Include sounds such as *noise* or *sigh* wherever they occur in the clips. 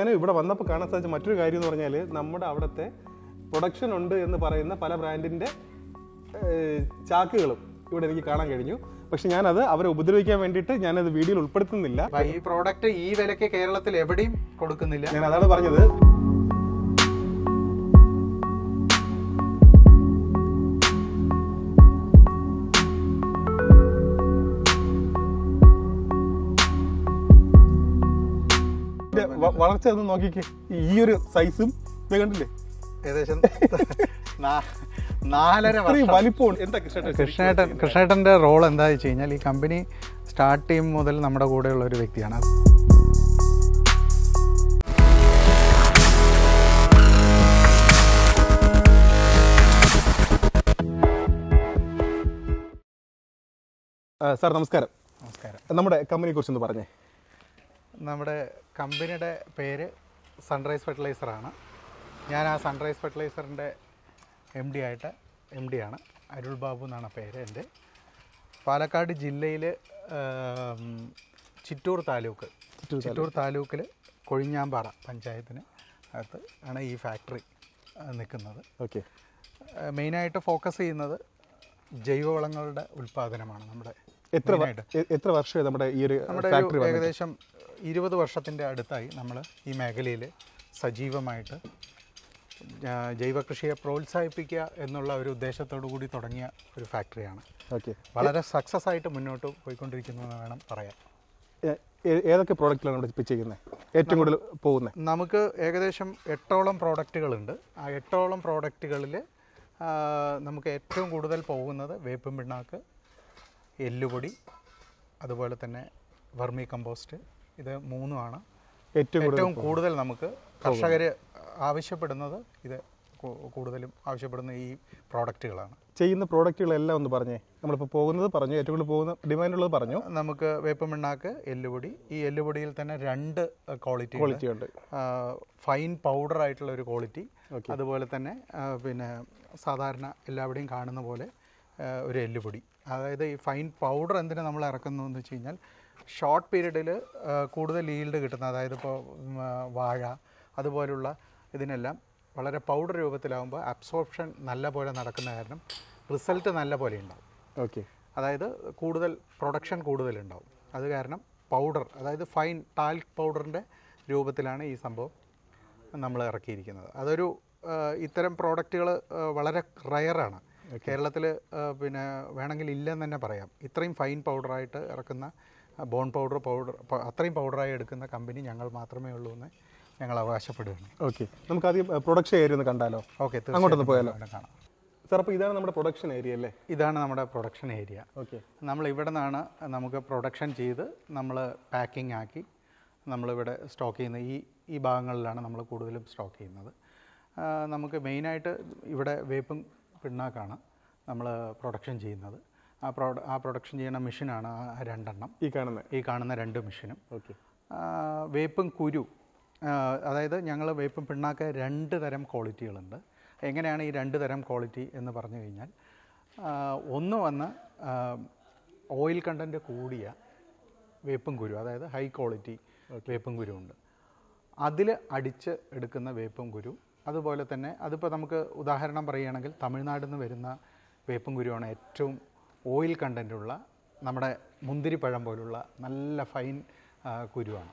ഞാൻ ഇവിടെ വന്നപ്പോൾ കാണാൻ സാധിച്ച മറ്റൊരു കാര്യം എന്ന് പറഞ്ഞാൽ നമ്മുടെ അവിടുത്തെ പ്രൊഡക്ഷൻ ഉണ്ട് എന്ന് പറയുന്ന പല ബ്രാൻഡിൻ്റെ ചാക്കുകളും ഇവിടെ എനിക്ക് കാണാൻ കഴിഞ്ഞു പക്ഷെ ഞാനത് അവരെ ഉപദ്രവിക്കാൻ വേണ്ടിയിട്ട് ഞാനത് വീഡിയോയിൽ ഉൾപ്പെടുത്തുന്നില്ല ഈ പ്രോഡക്റ്റ് ഈ വിലക്ക് കേരളത്തിൽ എവിടെയും കൊടുക്കുന്നില്ല ഞാൻ അതാണ് പറഞ്ഞത് വളർച്ച ഒന്ന് നോക്കിക്കേ ഈ ഒരു സൈസും ഇത് കണ്ടില്ലേ ഏകദേശം നാലര വലിപ്പം എന്താ കൃഷ്ണേട്ടൻ കൃഷ്ണേട്ടൻ്റെ റോൾ എന്താ വെച്ച് കഴിഞ്ഞാൽ ഈ കമ്പനി സ്റ്റാർട്ട് ചെയ്യും മുതൽ നമ്മുടെ കൂടെയുള്ള ഒരു വ്യക്തിയാണ് സാർ നമസ്കാരം നമസ്കാരം നമ്മുടെ കമ്പനിയെ കുറിച്ചൊന്ന് പറഞ്ഞേ നമ്മുടെ കമ്പനിയുടെ പേര് സൺറൈസ് ഫെർട്ടിലൈസറാണ് ഞാൻ ആ സൺറൈസ് ഫെർട്ടിലൈസറിൻ്റെ എം ഡി ആയിട്ട് എം ഡി ആണ് അരുൾ ബാബു എന്നാണ് പേര് എൻ്റെ പാലക്കാട് ജില്ലയിൽ ചിറ്റൂർ താലൂക്ക് ചിറ്റൂർ താലൂക്കിൽ കൊഴിഞ്ഞാമ്പാറ പഞ്ചായത്തിന് അകത്ത് ആണ് ഈ ഫാക്ടറി നിൽക്കുന്നത് ഓക്കെ മെയിനായിട്ട് ഫോക്കസ് ചെയ്യുന്നത് ജൈവവളങ്ങളുടെ ഉൽപ്പാദനമാണ് നമ്മുടെ എത്ര എത്ര വർഷമായി നമ്മുടെ ഈ ഒരു ഫാക്ടറി ഏകദേശം ഇരുപത് വർഷത്തിൻ്റെ അടുത്തായി നമ്മൾ ഈ മേഖലയിൽ സജീവമായിട്ട് ജൈവ കൃഷിയെ പ്രോത്സാഹിപ്പിക്കുക എന്നുള്ള ഒരു ഉദ്ദേശത്തോടു കൂടി തുടങ്ങിയ ഒരു ഫാക്ടറിയാണ് ഓക്കെ വളരെ സക്സസ് ആയിട്ട് മുന്നോട്ട് പോയിക്കൊണ്ടിരിക്കുന്നു എന്ന് വേണം പറയാൻ ഏതൊക്കെ പ്രോഡക്റ്റിലാണ് നമ്മൾ പിച്ച് ചെയ്യുന്നത് ഏറ്റവും കൂടുതൽ പോകുന്നത് നമുക്ക് ഏകദേശം എട്ടോളം പ്രോഡക്റ്റുകളുണ്ട് ആ എട്ടോളം പ്രോഡക്റ്റുകളിൽ നമുക്ക് ഏറ്റവും കൂടുതൽ പോകുന്നത് വേപ്പും പിണ്ണാക്ക് എല്ലുപൊടി അതുപോലെ തന്നെ വെർമി കമ്പോസ്റ്റ് ഇത് മൂന്നുമാണ് ഏറ്റവും കൂടുതൽ നമുക്ക് കർഷകർ ആവശ്യപ്പെടുന്നത് ഇത് കൂടുതലും ആവശ്യപ്പെടുന്ന ഈ പ്രോഡക്റ്റുകളാണ് ചെയ്യുന്ന പ്രോഡക്റ്റുകളെല്ലാം ഒന്ന് പറഞ്ഞേ നമ്മളിപ്പോൾ പോകുന്നത് പറഞ്ഞു ഏറ്റവും കൂടുതൽ പോകുന്ന ഡിമാൻഡ് ഉള്ളത് പറഞ്ഞു നമുക്ക് വേപ്പമിണ്ണാക്ക് എല്ലുപൊടി ഈ എല്ലുപൊടിയിൽ തന്നെ രണ്ട് ക്വാളിറ്റി ക്വാളിറ്റി ഉണ്ട് ഫൈൻ പൗഡർ ആയിട്ടുള്ള ഒരു ക്വാളിറ്റി അതുപോലെ തന്നെ പിന്നെ സാധാരണ എല്ലാവിടെയും കാണുന്ന പോലെ ഒരു എല്ലുപൊടി അതായത് ഈ ഫൈൻ പൗഡർ എന്തിനാണ് നമ്മൾ ഇറക്കുന്നു എന്ന് വെച്ച് കഴിഞ്ഞാൽ ഷോർട്ട് പീരീഡിൽ കൂടുതൽ ഈൽഡ് കിട്ടുന്ന അതായത് ഇപ്പോൾ വാഴ അതുപോലുള്ള ഇതിനെല്ലാം വളരെ പൗഡർ രൂപത്തിലാവുമ്പോൾ അബ്സോർപ്ഷൻ നല്ല പോലെ നടക്കുന്ന കാരണം റിസൾട്ട് നല്ല പോലെ ഉണ്ടാവും ഓക്കെ അതായത് കൂടുതൽ പ്രൊഡക്ഷൻ കൂടുതലുണ്ടാവും അത് കാരണം പൗഡർ അതായത് ഫൈൻ ടാൽക് പൗഡറിൻ്റെ രൂപത്തിലാണ് ഈ സംഭവം നമ്മൾ ഇറക്കിയിരിക്കുന്നത് അതൊരു ഇത്തരം പ്രോഡക്റ്റുകൾ വളരെ റയറാണ് കേരളത്തിൽ പിന്നെ വേണമെങ്കിൽ ഇല്ലെന്ന് തന്നെ പറയാം ഇത്രയും ഫൈൻ പൗഡറായിട്ട് ഇറക്കുന്ന ബോൺ പൗഡർ പൗഡർ അത്രയും പൗഡറായി എടുക്കുന്ന കമ്പനി ഞങ്ങൾ മാത്രമേ ഉള്ളൂ എന്ന് ഞങ്ങൾ അവകാശപ്പെടുകയാണ് ഓക്കെ നമുക്ക് ആദ്യം പ്രൊഡക്ഷൻ ഏരിയ ഒന്ന് കണ്ടാലോ ഓക്കെ അങ്ങോട്ടൊന്ന് പോയാലോ കാണാം സാർ അപ്പോൾ ഇതാണ് നമ്മുടെ പ്രൊഡക്ഷൻ ഏരിയ അല്ലേ ഇതാണ് നമ്മുടെ പ്രൊഡക്ഷൻ ഏരിയ ഓക്കെ നമ്മൾ ഇവിടെ നിന്നാണ് നമുക്ക് പ്രൊഡക്ഷൻ ചെയ്ത് നമ്മൾ പാക്കിംഗ് ആക്കി നമ്മളിവിടെ സ്റ്റോക്ക് ചെയ്യുന്ന ഈ ഈ ഭാഗങ്ങളിലാണ് നമ്മൾ കൂടുതലും സ്റ്റോക്ക് ചെയ്യുന്നത് നമുക്ക് മെയിനായിട്ട് ഇവിടെ വേപ്പും പിണ്ണാക്കാണ് നമ്മൾ പ്രൊഡക്ഷൻ ചെയ്യുന്നത് ആ പ്രൊഡ ആ പ്രൊഡക്ഷൻ ചെയ്യുന്ന മെഷീനാണ് ആ രണ്ടെണ്ണം ഈ കാണുന്ന ഈ കാണുന്ന രണ്ട് മെഷീനും ഓക്കെ വേപ്പും കുരു അതായത് ഞങ്ങൾ വേപ്പും പിണ്ണാക്ക രണ്ട് തരം ക്വാളിറ്റികളുണ്ട് എങ്ങനെയാണ് ഈ രണ്ട് തരം ക്വാളിറ്റി എന്ന് പറഞ്ഞു കഴിഞ്ഞാൽ ഒന്ന് വന്ന് ഓയിൽ കണ്ടൻറ്റ് കൂടിയ വേപ്പും കുരു അതായത് ഹൈ ക്വാളിറ്റി വേപ്പും കുരു ഉണ്ട് അതിൽ അടിച്ച് എടുക്കുന്ന വേപ്പും കുരു അതുപോലെ തന്നെ അതിപ്പോൾ നമുക്ക് ഉദാഹരണം പറയുകയാണെങ്കിൽ തമിഴ്നാട്ടിൽ നിന്ന് വരുന്ന വേപ്പും കുരുവാണ് ഏറ്റവും ഓയിൽ കണ്ടൻറ്റുള്ള നമ്മുടെ മുന്തിരിപ്പഴം പോലുള്ള നല്ല ഫൈൻ കുരുവാണ്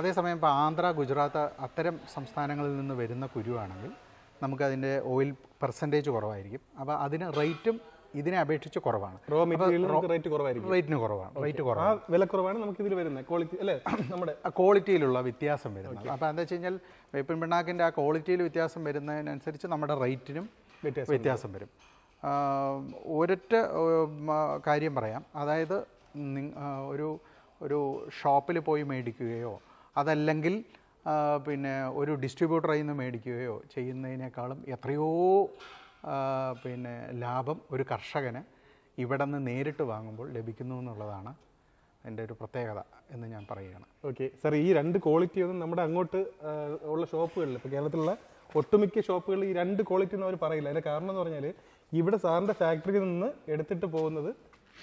അതേസമയം ഇപ്പോൾ ആന്ധ്ര ഗുജറാത്ത് അത്തരം സംസ്ഥാനങ്ങളിൽ നിന്ന് വരുന്ന കുരുവാണെങ്കിൽ നമുക്കതിൻ്റെ ഓയിൽ പെർസെൻറ്റേജ് കുറവായിരിക്കും അപ്പോൾ അതിന് റേറ്റും ഇതിനെ അപേക്ഷിച്ച് കുറവാണ് റോ റേറ്റിന് കുറവാണ് റേറ്റ് കുറവാണ് വില കുറവാണ് നമുക്ക് ഇതിൽ വരുന്നത് ക്വാളിറ്റി അല്ലേ നമ്മുടെ ക്വാളിറ്റിയിലുള്ള വ്യത്യാസം വരുന്നത് അപ്പൊ എന്താ വെച്ച് കഴിഞ്ഞാൽ വേപ്പിൻ പിണ്ണാക്കിന്റെ ആ ക്വാളിറ്റിയിൽ വ്യത്യാസം വരുന്നതിനനുസരിച്ച് നമ്മുടെ റേറ്റിനും വ്യത്യാസം വരും ഒരൊറ്റ കാര്യം പറയാം അതായത് ഒരു ഒരു ഷോപ്പിൽ പോയി മേടിക്കുകയോ അതല്ലെങ്കിൽ പിന്നെ ഒരു ഡിസ്ട്രിബ്യൂട്ടറിൽ നിന്ന് മേടിക്കുകയോ ചെയ്യുന്നതിനേക്കാളും എത്രയോ പിന്നെ ലാഭം ഒരു കർഷകന് ഇവിടെ നിന്ന് നേരിട്ട് വാങ്ങുമ്പോൾ ലഭിക്കുന്നു എന്നുള്ളതാണ് എൻ്റെ ഒരു പ്രത്യേകത എന്ന് ഞാൻ പറയുകയാണ് ഓക്കെ സാർ ഈ രണ്ട് ക്വാളിറ്റി ഒന്നും നമ്മുടെ അങ്ങോട്ട് ഉള്ള ഷോപ്പുകളിൽ ഇപ്പോൾ കേരളത്തിലുള്ള ഒട്ടുമിക്ക ഷോപ്പുകളിൽ ഈ രണ്ട് ക്വാളിറ്റി എന്ന് അവർ പറയില്ല അതിൻ്റെ കാരണം എന്ന് പറഞ്ഞാൽ ഇവിടെ സാറിൻ്റെ ഫാക്ടറിയിൽ നിന്ന് എടുത്തിട്ട് പോകുന്നത്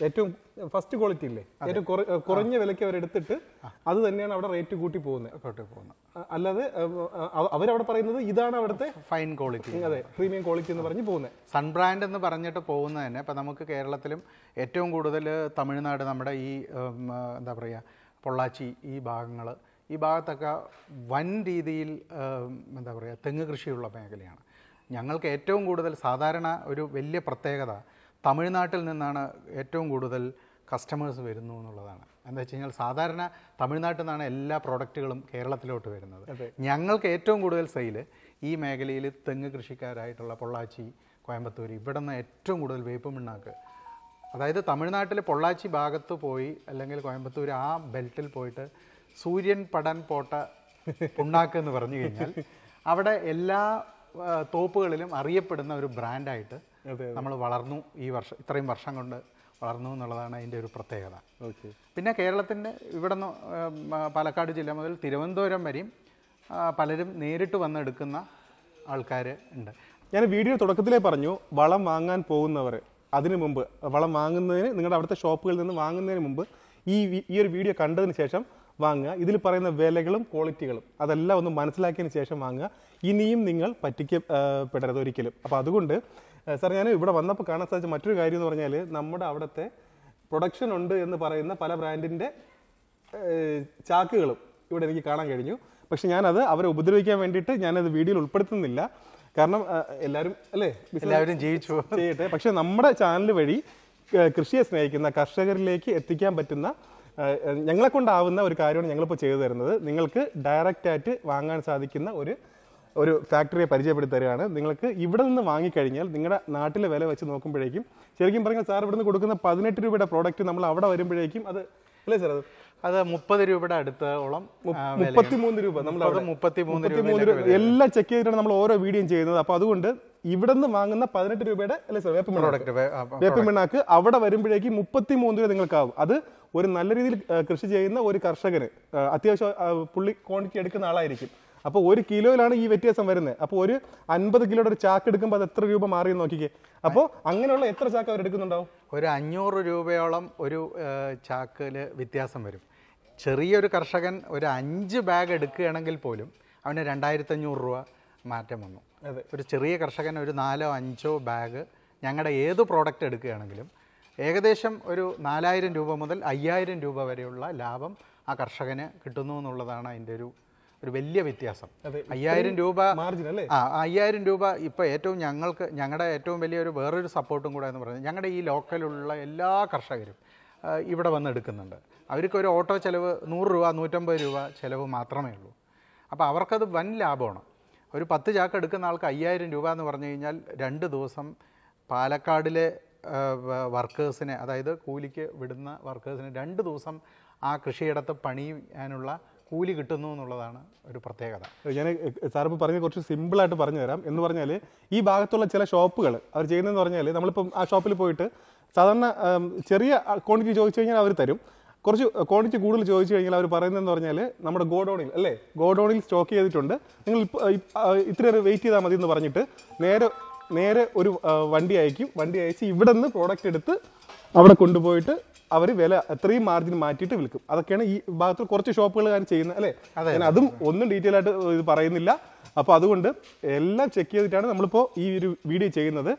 ഏറ്റവും ഫസ്റ്റ് ക്വാളിറ്റി ഇല്ലേ ഏറ്റവും കുറഞ്ഞ വിലയ്ക്ക് എടുത്തിട്ട് അത് തന്നെയാണ് അവിടെ റേറ്റ് കൂട്ടി പോകുന്നത് കൂട്ടി പോകുന്നത് അല്ലാതെ അവരവിടെ പറയുന്നത് ഇതാണ് അവിടുത്തെ ഫൈൻ ക്വാളിറ്റി അതെ പ്രീമിയം ക്വാളിറ്റി എന്ന് പറഞ്ഞ് പോകുന്നത് സൺ ബ്രാൻഡ് എന്ന് പറഞ്ഞിട്ട് പോകുന്നത് തന്നെ ഇപ്പം നമുക്ക് കേരളത്തിലും ഏറ്റവും കൂടുതൽ തമിഴ്നാട് നമ്മുടെ ഈ എന്താ പറയുക പൊള്ളാച്ചി ഈ ഭാഗങ്ങൾ ഈ ഭാഗത്തൊക്കെ വൻ രീതിയിൽ എന്താ പറയുക തെങ്ങ് കൃഷിയുള്ള മേഖലയാണ് ഞങ്ങൾക്ക് ഏറ്റവും കൂടുതൽ സാധാരണ ഒരു വലിയ പ്രത്യേകത തമിഴ്നാട്ടിൽ നിന്നാണ് ഏറ്റവും കൂടുതൽ കസ്റ്റമേഴ്സ് വരുന്നു എന്നുള്ളതാണ് എന്താ വെച്ച് കഴിഞ്ഞാൽ സാധാരണ തമിഴ്നാട്ടിൽ നിന്നാണ് എല്ലാ പ്രോഡക്റ്റുകളും കേരളത്തിലോട്ട് വരുന്നത് ഞങ്ങൾക്ക് ഏറ്റവും കൂടുതൽ സെയിൽ ഈ മേഖലയിൽ തെങ്ങ് കൃഷിക്കാരായിട്ടുള്ള പൊള്ളാച്ചി കോയമ്പത്തൂർ ഇവിടെ നിന്ന് ഏറ്റവും കൂടുതൽ വേപ്പ് മിണ്ണാക്ക് അതായത് തമിഴ്നാട്ടിലെ പൊള്ളാച്ചി ഭാഗത്ത് പോയി അല്ലെങ്കിൽ കോയമ്പത്തൂർ ആ ബെൽറ്റിൽ പോയിട്ട് സൂര്യൻ പടൻ പോട്ട പുണ്ണാക്ക് എന്ന് പറഞ്ഞു കഴിഞ്ഞാൽ അവിടെ എല്ലാ തോപ്പുകളിലും അറിയപ്പെടുന്ന ഒരു ബ്രാൻഡായിട്ട് നമ്മൾ വളർന്നു ഈ വർഷം ഇത്രയും വർഷം കൊണ്ട് വളർന്നു എന്നുള്ളതാണ് അതിൻ്റെ ഒരു പ്രത്യേകത പിന്നെ കേരളത്തിൻ്റെ ഇവിടെ നിന്ന് പാലക്കാട് ജില്ല മുതൽ തിരുവനന്തപുരം വരെയും പലരും നേരിട്ട് വന്നെടുക്കുന്ന ആൾക്കാർ ഉണ്ട് ഞാൻ വീഡിയോ തുടക്കത്തിലേ പറഞ്ഞു വളം വാങ്ങാൻ പോകുന്നവർ അതിനു മുമ്പ് വളം വാങ്ങുന്നതിന് നിങ്ങളുടെ അവിടുത്തെ ഷോപ്പുകളിൽ നിന്ന് വാങ്ങുന്നതിന് മുമ്പ് ഈ ഈ ഒരു വീഡിയോ കണ്ടതിന് ശേഷം വാങ്ങുക ഇതിൽ പറയുന്ന വിലകളും ക്വാളിറ്റികളും അതെല്ലാം ഒന്ന് മനസ്സിലാക്കിയതിന് ശേഷം വാങ്ങുക ഇനിയും നിങ്ങൾ പറ്റിക്കപ്പെടരുത് ഒരിക്കലും അപ്പോൾ അതുകൊണ്ട് സാർ ഞാൻ ഇവിടെ വന്നപ്പോൾ കാണാൻ സാധിച്ച മറ്റൊരു കാര്യം എന്ന് പറഞ്ഞാൽ നമ്മുടെ അവിടുത്തെ പ്രൊഡക്ഷൻ ഉണ്ട് എന്ന് പറയുന്ന പല ബ്രാൻഡിൻ്റെ ചാക്കുകളും ഇവിടെ എനിക്ക് കാണാൻ കഴിഞ്ഞു പക്ഷെ ഞാനത് അവരെ ഉപദ്രവിക്കാൻ വേണ്ടിയിട്ട് ഞാനത് വീഡിയോയിൽ ഉൾപ്പെടുത്തുന്നില്ല കാരണം എല്ലാവരും അല്ലേ എല്ലാവരും ജയിച്ചു ചെയ്യട്ടെ പക്ഷെ നമ്മുടെ ചാനൽ വഴി കൃഷിയെ സ്നേഹിക്കുന്ന കർഷകരിലേക്ക് എത്തിക്കാൻ പറ്റുന്ന ഞങ്ങളെ കൊണ്ടാവുന്ന ഒരു കാര്യമാണ് ഞങ്ങളിപ്പോൾ ചെയ്തു തരുന്നത് നിങ്ങൾക്ക് ഡയറക്റ്റായിട്ട് വാങ്ങാൻ സാധിക്കുന്ന ഒരു ഒരു ഫാക്ടറിയെ പരിചയപ്പെടുത്തി തരികയാണ് നിങ്ങൾക്ക് ഇവിടെ നിന്ന് വാങ്ങിക്കഴിഞ്ഞാൽ നിങ്ങളുടെ നാട്ടിലെ വില വെച്ച് നോക്കുമ്പോഴേക്കും ശരിക്കും പറഞ്ഞാൽ സാർ ഇവിടുന്ന് കൊടുക്കുന്ന പതിനെട്ട് രൂപയുടെ പ്രോഡക്റ്റ് നമ്മൾ അവിടെ വരുമ്പോഴേക്കും അത് അല്ലേ സാർ അത് അത് മുപ്പത് രൂപയുടെ അടുത്തോളം മുപ്പത്തിമൂന്ന് രൂപ നമ്മൾ മുപ്പത്തിമൂന്ന് രൂപ എല്ലാം ചെക്ക് ചെയ്തിട്ടാണ് നമ്മൾ ഓരോ വീഡിയോയും ചെയ്യുന്നത് അപ്പൊ അതുകൊണ്ട് ഇവിടെ നിന്ന് വാങ്ങുന്ന പതിനെട്ട് രൂപയുടെ അല്ലേ സാർ വേപ്പ് മിണ്ണാക്ക് അവിടെ വരുമ്പോഴേക്ക് മുപ്പത്തിമൂന്ന് രൂപ നിങ്ങൾക്കാവും അത് ഒരു നല്ല രീതിയിൽ കൃഷി ചെയ്യുന്ന ഒരു കർഷകന് അത്യാവശ്യം പുള്ളി ക്വാണ്ടിറ്റി എടുക്കുന്ന ആളായിരിക്കും അപ്പോൾ ഒരു കിലോയിലാണ് ഈ വ്യത്യാസം വരുന്നത് അപ്പോൾ ഒരു അൻപത് കിലോയുടെ ഒരു ചാക്ക് എടുക്കുമ്പോൾ അത് എത്ര രൂപ മാറി നോക്കിക്കേ അപ്പോൾ അങ്ങനെയുള്ള എത്ര ചാക്ക് അവർ എടുക്കുന്നുണ്ടാവും ഒരു അഞ്ഞൂറ് രൂപയോളം ഒരു ചാക്കിൽ വ്യത്യാസം വരും ചെറിയൊരു കർഷകൻ ഒരു അഞ്ച് ബാഗ് എടുക്കുകയാണെങ്കിൽ പോലും അവന് രണ്ടായിരത്തഞ്ഞൂറ് രൂപ മാറ്റം വന്നു ഒരു ചെറിയ കർഷകൻ ഒരു നാലോ അഞ്ചോ ബാഗ് ഞങ്ങളുടെ ഏത് പ്രോഡക്റ്റ് എടുക്കുകയാണെങ്കിലും ഏകദേശം ഒരു നാലായിരം രൂപ മുതൽ അയ്യായിരം രൂപ വരെയുള്ള ലാഭം ആ കർഷകന് കിട്ടുന്നു എന്നുള്ളതാണ് അതിൻ്റെ ഒരു ഒരു വലിയ വ്യത്യാസം അയ്യായിരം രൂപ ആ അയ്യായിരം രൂപ ഇപ്പോൾ ഏറ്റവും ഞങ്ങൾക്ക് ഞങ്ങളുടെ ഏറ്റവും വലിയൊരു വേറൊരു സപ്പോർട്ടും കൂടെ എന്ന് പറയുന്നത് ഞങ്ങളുടെ ഈ ലോക്കലുള്ള എല്ലാ കർഷകരും ഇവിടെ വന്ന് എടുക്കുന്നുണ്ട് അവർക്ക് ഒരു ഓട്ടോ ചിലവ് നൂറ് രൂപ നൂറ്റമ്പത് രൂപ ചിലവ് മാത്രമേ ഉള്ളൂ അപ്പോൾ അവർക്കത് വൻ ലാഭമാണ് ഒരു പത്ത് ചാക്ക് എടുക്കുന്ന ആൾക്ക് അയ്യായിരം രൂപ എന്ന് പറഞ്ഞു കഴിഞ്ഞാൽ രണ്ട് ദിവസം പാലക്കാടിലെ വർക്കേഴ്സിനെ അതായത് കൂലിക്ക് വിടുന്ന വർക്കേഴ്സിനെ രണ്ട് ദിവസം ആ കൃഷിയിടത്ത് പണിയാനുള്ള കൂലി കിട്ടുന്നു എന്നുള്ളതാണ് ഒരു പ്രത്യേകത ഞാൻ സാറിപ്പോൾ പറഞ്ഞ കുറച്ച് സിമ്പിളായിട്ട് പറഞ്ഞു തരാം എന്ന് പറഞ്ഞാൽ ഈ ഭാഗത്തുള്ള ചില ഷോപ്പുകൾ അവർ ചെയ്യുന്നതെന്ന് പറഞ്ഞാൽ നമ്മളിപ്പം ആ ഷോപ്പിൽ പോയിട്ട് സാധാരണ ചെറിയ ക്വാണ്ടിറ്റി ചോദിച്ചു കഴിഞ്ഞാൽ അവർ തരും കുറച്ച് ക്വാണ്ടിറ്റി കൂടുതൽ ചോദിച്ചു കഴിഞ്ഞാൽ അവർ പറയുന്നതെന്ന് പറഞ്ഞാൽ നമ്മുടെ ഗോഡൗണിൽ അല്ലേ ഗോഡൗണിൽ സ്റ്റോക്ക് ചെയ്തിട്ടുണ്ട് നിങ്ങൾ ഇത്ര വെയിറ്റ് ചെയ്താൽ മതി എന്ന് പറഞ്ഞിട്ട് നേരെ നേരെ ഒരു വണ്ടി അയക്കും വണ്ടി അയച്ച് ഇവിടെ നിന്ന് പ്രോഡക്റ്റ് എടുത്ത് അവിടെ കൊണ്ടുപോയിട്ട് അവർ വില എത്രയും മാർജിൻ മാറ്റിയിട്ട് വിൽക്കും അതൊക്കെയാണ് ഈ ഭാഗത്ത് കുറച്ച് ഷോപ്പുകൾ ഞാൻ ചെയ്യുന്നത് അല്ലേ ഞാൻ അതും ഒന്നും ഡീറ്റെയിൽ ആയിട്ട് ഇത് പറയുന്നില്ല അപ്പോൾ അതുകൊണ്ട് എല്ലാം ചെക്ക് ചെയ്തിട്ടാണ് നമ്മളിപ്പോ ഈ ഒരു വീഡിയോ ചെയ്യുന്നത്